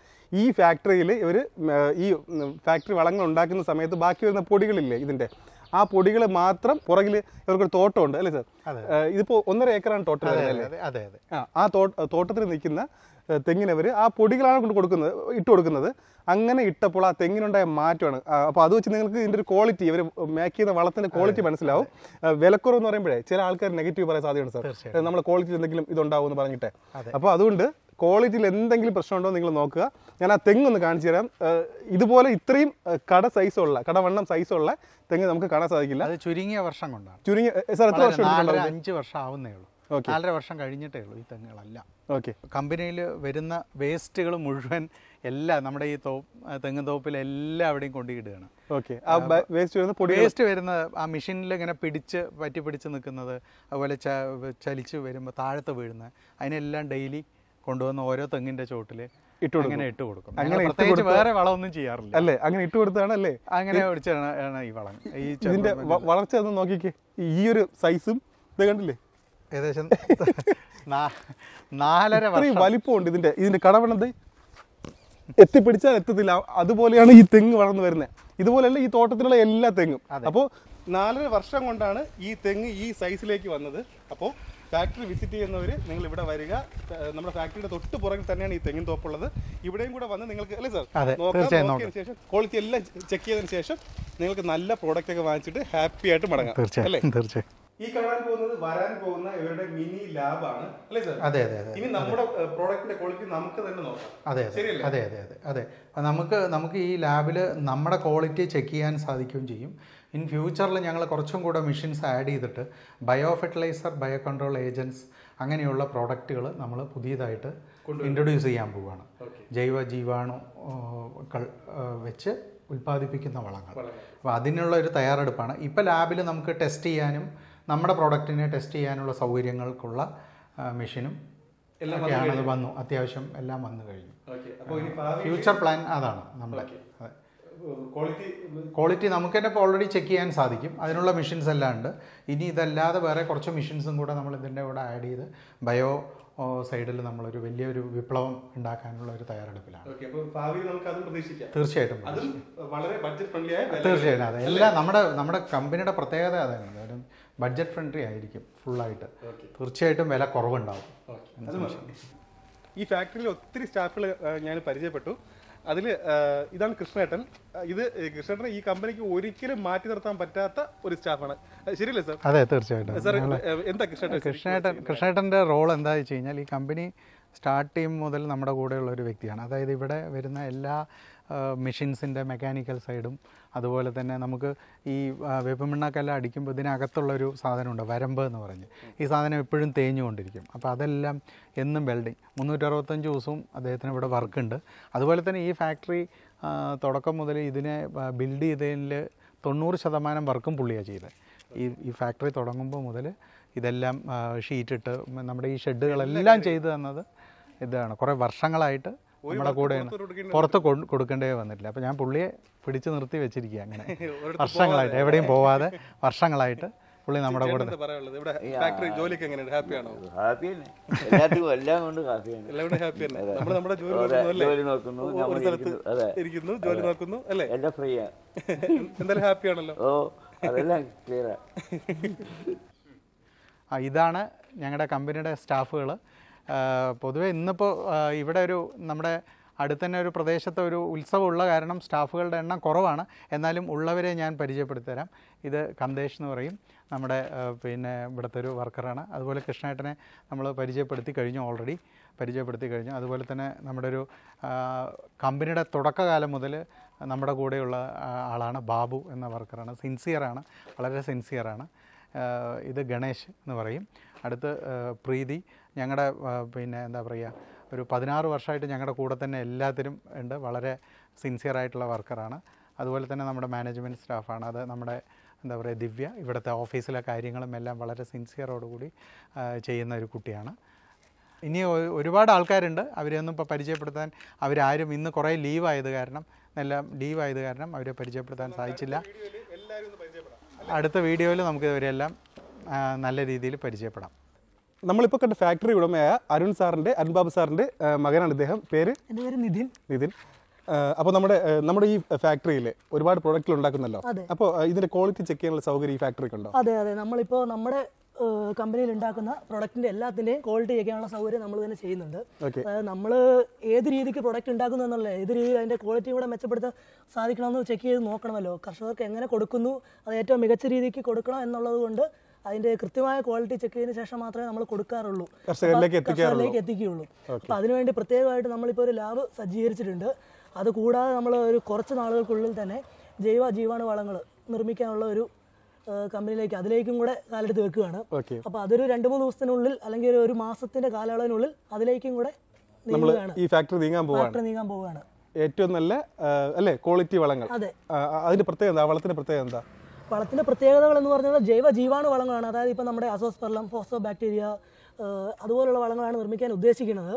ഈ ഫാക്ടറിയിൽ ഇവർ ഈ ഫാക്ടറി വളങ്ങൾ ഉണ്ടാക്കുന്ന സമയത്ത് ബാക്കി വരുന്ന പൊടികളില്ലേ ഇതിൻ്റെ ആ പൊടികൾ മാത്രം പുറകിൽ ഇവർക്കൊരു തോട്ടമുണ്ട് അല്ലേ സാർ ഇതിപ്പോൾ ഒന്നര ഏക്കറാണ് തോട്ടം അതെ ആ തോട്ടത്തിൽ നിൽക്കുന്ന തെങ്ങിനവർ ആ പൊടികളാണ് കൊണ്ട് കൊടുക്കുന്നത് ഇട്ട് കൊടുക്കുന്നത് അങ്ങനെ ഇട്ടപ്പോൾ ആ തെങ്ങിനുണ്ടായ മാറ്റമാണ് അപ്പോൾ അത് വെച്ച് നിങ്ങൾക്ക് ഇതിൻ്റെ ഒരു ക്വാളിറ്റി ഇവർ മേക്ക് ചെയ്യുന്ന വളത്തിൻ്റെ ക്വാളിറ്റി മനസ്സിലാവും വിലക്കുറവ് എന്ന് പറയുമ്പോഴേ ചില ആൾക്കാർ നെഗറ്റീവ് പറയാൻ സാധ്യതയുണ്ട് സാർ നമ്മൾ ക്വാളിറ്റി എന്തെങ്കിലും ഇതുണ്ടാവും എന്ന് പറഞ്ഞിട്ടേ അപ്പോൾ അതുകൊണ്ട് ക്വാളിറ്റിയിൽ എന്തെങ്കിലും പ്രശ്നമുണ്ടോ നിങ്ങൾ നോക്കുക ഞാൻ ആ തെങ്ങൊന്ന് കാണിച്ചു തരാം ഇതുപോലെ ഇത്രയും കട സൈസുള്ള കടവണ്ണം സൈസുള്ള തെങ്ങ് നമുക്ക് കാണാൻ സാധിക്കില്ല അത് ചുരുങ്ങിയ വർഷം കൊണ്ടാണ് ചുരുങ്ങിയ സാർ എത്ര വർഷം അഞ്ച് വർഷം ആവുന്നേ ഉള്ളൂ നാലര വർഷം കഴിഞ്ഞിട്ടേ ഉള്ളൂ ഈ തെങ്ങുകളല്ല ഓക്കെ കമ്പനിയിൽ വരുന്ന വേസ്റ്റുകൾ മുഴുവൻ എല്ലാ നമ്മുടെ ഈ തോ തെങ്ങ് തോപ്പിൽ അവിടെയും കൊണ്ടിടുകയാണ് ഓക്കെ ആ വേസ്റ്റ് വരുന്ന പൊടി വേസ്റ്റ് വരുന്ന ആ മെഷീനിൽ ഇങ്ങനെ പിടിച്ച് പറ്റി പിടിച്ച് നിൽക്കുന്നത് അതുപോലെ ചലിച്ച് വരുമ്പോൾ താഴത്ത് വീഴുന്നത് അതിനെല്ലാം ഡെയിലി കൊണ്ടുവന്ന ഓരോ തെങ്ങിന്റെ ചോട്ടിൽ ഇട്ട് അങ്ങനെ ഇട്ട് കൊടുക്കും അങ്ങനെ പ്രത്യേകിച്ച് വേറെ വളമൊന്നും ചെയ്യാറില്ല അല്ലേ അങ്ങനെ ഇട്ട് കൊടുത്താണ് അല്ലേ അങ്ങനെ ഒടിച്ചാണ് ഈ വളം ഈ ഇതിന്റെ വളർച്ച ഒന്ന് നോക്കിക്കേ ഈ ഒരു സൈസും ഇത് കണ്ടില്ലേ ഏകദേശം നാലര വലിപ്പമുണ്ട് ഇതിന്റെ ഇതിന്റെ കടവണത് എത്തിപ്പിടിച്ചാൽ എത്തത്തില്ല അതുപോലെയാണ് ഈ തെങ്ങ് വളർന്നു വരുന്നത് ഇതുപോലെയല്ല ഈ തോട്ടത്തിലുള്ള എല്ലാ തെങ്ങും അപ്പോൾ നാലര വർഷം കൊണ്ടാണ് ഈ തെങ്ങ് ഈ സൈസിലേക്ക് വന്നത് അപ്പോൾ ഫാക്ടറി വിസിറ്റ് ചെയ്യുന്നവർ നിങ്ങൾ ഇവിടെ വരിക നമ്മുടെ ഫാക്ടറിയുടെ തൊട്ട് പുറകിൽ തന്നെയാണ് ഈ തെങ്ങിൻ തോപ്പുള്ളത് ഇവിടെയും കൂടെ വന്ന് നിങ്ങൾക്ക് അല്ലേ സാർ നോക്കിയതിന് ശേഷം ക്വാളിറ്റി എല്ലാം ചെക്ക് ചെയ്തതിന് ശേഷം നിങ്ങൾക്ക് നല്ല പ്രോഡക്റ്റ് ഒക്കെ വാങ്ങിച്ചിട്ട് ഹാപ്പി ആയിട്ട് മടങ്ങാം തീർച്ചയായും ഈ കാണാൻ പോകുന്നത് വരാൻ പോകുന്ന ഇവരുടെ മിനി ലാബാണ് അല്ലേ സാർ അതെ അതെ അതെ ഇനി നമ്മുടെ പ്രോഡക്റ്റിന്റെ ക്വാളിറ്റി നമുക്ക് തന്നെ നോക്കാം അതെ അതെ അതെ അതെ അതെ നമുക്ക് നമുക്ക് ഈ ലാബിൽ നമ്മുടെ ക്വാളിറ്റി ചെക്ക് ചെയ്യാൻ സാധിക്കുകയും ചെയ്യും ഇൻ ഫ്യൂച്ചറിൽ ഞങ്ങൾ കുറച്ചും കൂടെ മെഷീൻസ് ആഡ് ചെയ്തിട്ട് bio fertilizer bio control agents അങ്ങനെയുള്ള പ്രോഡക്റ്റുകൾ നമ്മൾ പുതിയതായിട്ട് ഇൻട്രൊഡ്യൂസ് ചെയ്യാൻ പോവുകയാണ് ജൈവ ജീവാണുക്കൾ വെച്ച് ഉൽപ്പാദിപ്പിക്കുന്ന വളങ്ങൾ അപ്പോൾ അതിനുള്ള ഒരു തയ്യാറെടുപ്പാണ് ഇപ്പോൾ ലാബിൽ നമുക്ക് ടെസ്റ്റ് ചെയ്യാനും നമ്മുടെ പ്രോഡക്റ്റിനെ ടെസ്റ്റ് ചെയ്യാനുള്ള സൗകര്യങ്ങൾക്കുള്ള മെഷീനും എല്ലാം വന്നു അത്യാവശ്യം എല്ലാം വന്നു കഴിഞ്ഞു ഫ്യൂച്ചർ പ്ലാൻ അതാണ് നമ്മളൊക്കെ ക്വാളിറ്റി ക്വാളിറ്റി നമുക്ക് തന്നെ ഇപ്പോൾ ഓൾറെഡി ചെക്ക് ചെയ്യാൻ സാധിക്കും അതിനുള്ള മെഷീൻസ് എല്ലാം ഉണ്ട് ഇനി ഇതല്ലാതെ വേറെ കുറച്ച് മെഷീൻസും കൂടെ നമ്മൾ ഇതിൻ്റെ കൂടെ ആഡ് ചെയ്ത് ബയോ സൈഡിൽ നമ്മളൊരു വലിയൊരു വിപ്ലവം ഉണ്ടാക്കാനുള്ള ഒരു തയ്യാറെടുപ്പിലാണ് തീർച്ചയായിട്ടും തീർച്ചയായിട്ടും അതെ എല്ലാം നമ്മുടെ നമ്മുടെ കമ്പനിയുടെ പ്രത്യേകത അതാണ് അതായത് ബഡ്ജറ്റ് ഫ്രണ്ട്ലി ആയിരിക്കും ഫുള്ളായിട്ട് തീർച്ചയായിട്ടും വില കുറവുണ്ടാവും ഈ ഫാക്ടറിയിൽ ഒത്തിരി സ്റ്റാഫുകൾ ഞാൻ പരിചയപ്പെട്ടു അതിൽ ഇതാണ് കൃഷ്ണേട്ടൻ ഇത് കൃഷ്ണേട്ടൻ ഈ കമ്പനിക്ക് ഒരിക്കലും മാറ്റി നിർത്താൻ പറ്റാത്ത ഒരു സ്റ്റാഫാണ് ശരിയല്ലേ സാർ അതെ തീർച്ചയായിട്ടും സാർ എന്താ കൃഷ്ണേട്ടൻ കൃഷ്ണേട്ടൻ കൃഷ്ണേട്ടൻ്റെ റോൾ എന്താ വെച്ച് കഴിഞ്ഞാൽ ഈ കമ്പനി സ്റ്റാർട്ട് ടീം മുതൽ നമ്മുടെ കൂടെയുള്ള ഒരു വ്യക്തിയാണ് അതായത് ഇവിടെ വരുന്ന എല്ലാ മെഷീൻസിൻ്റെ മെക്കാനിക്കൽ സൈഡും അതുപോലെ തന്നെ നമുക്ക് ഈ വേപ്പമിണ്ണാക്കെല്ലാം അടിക്കുമ്പോൾ ഇതിനകത്തുള്ളൊരു സാധനമുണ്ട് വരമ്പ് എന്ന് പറഞ്ഞ് ഈ സാധനം എപ്പോഴും തേഞ്ഞുകൊണ്ടിരിക്കും അപ്പോൾ അതെല്ലാം എന്നും വെൽഡിങ് മുന്നൂറ്ററുപത്തഞ്ച് ദിവസവും അദ്ദേഹത്തിന് ഇവിടെ വർക്കുണ്ട് അതുപോലെ തന്നെ ഈ ഫാക്ടറി തുടക്കം മുതൽ ഇതിനെ ബിൽഡ് ചെയ്തതിൽ തൊണ്ണൂറ് ശതമാനം വർക്കും പുള്ളിയാണ് ചെയ്തത് ഈ ഈ ഫാക്ടറി തുടങ്ങുമ്പോൾ മുതൽ ഇതെല്ലാം ഷീറ്റിട്ട് നമ്മുടെ ഈ ഷെഡുകളെല്ലാം ചെയ്തു തന്നത് ഇതാണ് കുറേ വർഷങ്ങളായിട്ട് നമ്മുടെ കൂടെ പുറത്ത് കൊടുക്കേണ്ടേ വന്നിട്ടില്ല അപ്പോൾ ഞാൻ പുള്ളിയെ പിടിച്ചു നിർത്തി വെച്ചിരിക്കുക അങ്ങനെ *laughs* വർഷങ്ങളായിട്ട് എവിടെയും പോവാതെ വർഷങ്ങളായിട്ട് പുള്ളി നമ്മുടെ കൂടെ ഫാക്ടറി ജോലിക്ക് ഹാപ്പി എല്ലാം ഹാപ്പിയാണ് എല്ലാം നമ്മൾ നമ്മുടെ ജോലി നോക്കുന്നു ജോലി നോക്കുന്നു അല്ലേ *laughs* ഓ ക്ലിയറാ ഇതാണ് ഞങ്ങളുടെ കമ്പനിയുടെ സ്റ്റാഫുകൾ പൊതുവെ ഇന്നിപ്പോൾ ഇവിടെ ഒരു നമ്മുടെ അടുത്ത് തന്നെ ഒരു പ്രദേശത്ത് ഒരു ഉത്സവം ഉള്ള കാരണം സ്റ്റാഫുകളുടെ എണ്ണം കുറവാണ് എന്നാലും ഉള്ളവരെ ഞാൻ പരിചയപ്പെടുത്തിത്തരാം ഇത് കന്ദേശ് എന്ന് പറയും നമ്മുടെ പിന്നെ ഇവിടുത്തെ ഒരു വർക്കറാണ് അതുപോലെ കൃഷ്ണേട്ടനെ നമ്മൾ പരിചയപ്പെടുത്തി കഴിഞ്ഞു ഓൾറെഡി പരിചയപ്പെടുത്തി കഴിഞ്ഞു അതുപോലെ തന്നെ നമ്മുടെ ഒരു കമ്പനിയുടെ തുടക്കകാലം മുതൽ നമ്മുടെ കൂടെയുള്ള ആളാണ് ബാബു എന്ന വർക്കറാണ് സിൻസിയറാണ് വളരെ സിൻസിയറാണ് ഇത് ഗണേഷ് എന്ന് പറയും അടുത്ത് പ്രീതി ഞങ്ങളുടെ പിന്നെ എന്താ പറയുക ഒരു പതിനാറ് വർഷമായിട്ട് ഞങ്ങളുടെ കൂടെ തന്നെ എല്ലാത്തിനും ഉണ്ട് വളരെ സിൻസിയർ ആയിട്ടുള്ള വർക്കറാണ് അതുപോലെ തന്നെ നമ്മുടെ മാനേജ്മെൻറ്റ് സ്റ്റാഫാണ് അത് നമ്മുടെ എന്താ പറയുക ദിവ്യ ഇവിടുത്തെ ഓഫീസിലെ കാര്യങ്ങളും എല്ലാം വളരെ സിൻസിയറോടുകൂടി ചെയ്യുന്ന ഒരു കുട്ടിയാണ് ഇനി ഒരുപാട് ആൾക്കാരുണ്ട് അവരെയൊന്നും ഇപ്പോൾ പരിചയപ്പെടുത്താൻ അവരാരും ഇന്ന് കുറേ ലീവായത് കാരണം എല്ലാം ലീവായത് കാരണം അവരെ പരിചയപ്പെടുത്താൻ സാധിച്ചില്ല അടുത്ത വീഡിയോയിൽ നമുക്ക് ഇവരെല്ലാം നല്ല രീതിയിൽ പരിചയപ്പെടാം നമ്മളിപ്പോ കണ്ട ഫാക്ടറി ഉടമയായ അരുൺ സാറിന്റെ അരുൺ ബാബു സാറിന്റെ മകനാണ് ഇദ്ദേഹം പേര് നിതിൻ നിതിൻ അപ്പോൾ നമ്മുടെ നമ്മുടെ ഈ ഫാക്ടറിയിൽ ഒരുപാട് പ്രൊഡക്റ്റുകൾ ഉണ്ടാക്കുന്നല്ലോ അപ്പോൾ ഇതിന്റെ ക്വാളിറ്റി ചെക്ക് ചെയ്യാനുള്ള സൗകര്യം ഈ ഫാക്ടറിക്ക് ഉണ്ടോ അതെ അതെ നമ്മളിപ്പോ നമ്മുടെ കമ്പനിയിൽ ഉണ്ടാക്കുന്ന പ്രൊഡക്റ്റിന്റെ എല്ലാത്തിന്റെയും ക്വാളിറ്റി ചെക്ക് ചെയ്യാനുള്ള സൗകര്യം നമ്മൾ തന്നെ ചെയ്യുന്നുണ്ട് നമ്മൾ ഏത് രീതിക്ക് പ്രൊഡക്റ്റ് ഉണ്ടാക്കുന്നു എന്നല്ലേ ഏത് രീതിയിൽ അതിന്റെ ക്വാളിറ്റി കൂടെ മെച്ചപ്പെടുത്താൻ സാധിക്കണമെന്ന് ചെക്ക് ചെയ്ത് നോക്കണമല്ലോ കർഷകർക്ക് എങ്ങനെ കൊടുക്കുന്നു അത് ഏറ്റവും മികച്ച രീതിക്ക് കൊടുക്കണം എന്നുള്ളത് കൊണ്ട് അതിന്റെ കൃത്യമായ ക്വാളിറ്റി ചെക്ക് ചെയ്തതിനു ശേഷം മാത്രമേ നമ്മൾ കൊടുക്കാറുള്ളൂ കർഷകരിലേക്ക് എത്തിക്കുകയുള്ളൂ അപ്പൊ അതിനുവേണ്ടി പ്രത്യേകമായിട്ട് നമ്മളിപ്പോ ഒരു ലാബ് സജ്ജീകരിച്ചിട്ടുണ്ട് അത് കൂടാതെ നമ്മൾ ഒരു കുറച്ച് നാളുകൾക്കുള്ളിൽ തന്നെ ജൈവ ജീവാണു വളങ്ങൾ നിർമ്മിക്കാനുള്ള ഒരു കമ്പനിയിലേക്ക് അതിലേക്കും കൂടെ കാലെടുത്ത് വെക്കുകയാണ് അപ്പൊ അതൊരു രണ്ടു മൂന്ന് ദിവസത്തിനുള്ളിൽ അല്ലെങ്കിൽ ഒരു മാസത്തിന്റെ കാലയളവിനുള്ളിൽ അതിലേക്കും കൂടെ ഈ ഫാക്ടറി നീങ്ങാൻ ഫാക്ടറി നീങ്ങാൻ പോവുകയാണ് ഏറ്റവും നല്ല അല്ലേ ക്വാളിറ്റി വളങ്ങൾ അതിന്റെ പ്രത്യേകത വളത്തിന്റെ പ്രത്യേകത എന്താ വളത്തിൻ്റെ പ്രത്യേകതകൾ എന്ന് പറഞ്ഞാൽ ജൈവ ജീവാണു വളങ്ങളാണ് അതായത് ഇപ്പം നമ്മുടെ അസോസ്പെർലം ഫോസോ ബാക്ടീരിയ അതുപോലുള്ള വളങ്ങളാണ് നിർമ്മിക്കാൻ ഉദ്ദേശിക്കുന്നത്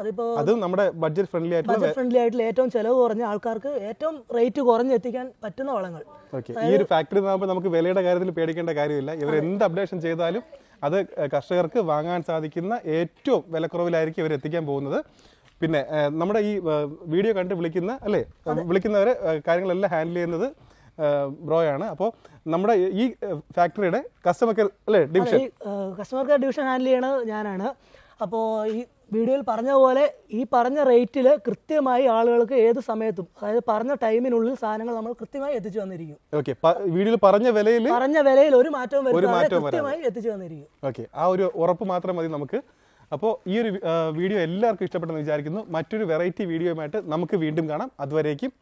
അതിപ്പോ അത് നമ്മുടെ ബഡ്ജറ്റ് ഫ്രണ്ട്ലി ആയിട്ടുള്ള ഫ്രണ്ട്ലി ആയിട്ടുള്ള ഏറ്റവും ചെലവ് കുറഞ്ഞ ആൾക്കാർക്ക് ഏറ്റവും റേറ്റ് കുറഞ്ഞ് എത്തിക്കാൻ പറ്റുന്ന വളങ്ങൾ ഈ ഒരു ഫാക്ടറി നമുക്ക് വിലയുടെ കാര്യത്തിൽ പേടിക്കേണ്ട കാര്യമില്ല ഇവർ എന്ത് അപ്ഡേഷൻ ചെയ്താലും അത് കർഷകർക്ക് വാങ്ങാൻ സാധിക്കുന്ന ഏറ്റവും വിലക്കുറവിലായിരിക്കും ഇവർ എത്തിക്കാൻ പോകുന്നത് പിന്നെ നമ്മുടെ ഈ വീഡിയോ കണ്ട് വിളിക്കുന്ന അല്ലേ വിളിക്കുന്നവരെ കാര്യങ്ങളെല്ലാം ഹാൻഡിൽ ചെയ്യുന്നത് ബ്രോ ആണ് അപ്പോൾ നമ്മുടെ ഈ ഫാക്ടറിയുടെ കസ്റ്റമർ കെയർ അല്ലേ division customer care division handle ചെയ്യണത് ഞാനാണ് അപ്പോൾ ഈ വീഡിയോയിൽ പറഞ്ഞ പോലെ ഈ പറഞ്ഞ റേറ്റിൽ കൃത്യമായി ആളുകൾക്ക് ഏത് സമയത്തും അതായത് പറഞ്ഞ ടൈമിനുള്ളിൽ സാധനങ്ങൾ നമ്മൾ കൃത്യമായി എത്തിച്ചു വന്നിരിക്കും ഓക്കെ വീഡിയോയിൽ പറഞ്ഞ വിലയിൽ പറഞ്ഞ വിലയിൽ ഒരു മാറ്റവും വരുത്താതെ കൃത്യമായി എത്തിച്ചു വന്നിരിക്കും ഓക്കെ ആ ഒരു ഉറപ്പ് മാത്രം മതി നമുക്ക് അപ്പോൾ ഈ ഒരു വീഡിയോ എല്ലാവർക്കും ഇഷ്ടപ്പെട്ടെന്ന് വിചാരിക്കുന്നു മറ്റൊരു വെറൈറ്റി വീഡിയോയുമായിട്ട് നമുക്ക് വീണ്ടും കാണാം അതുവരേക്കും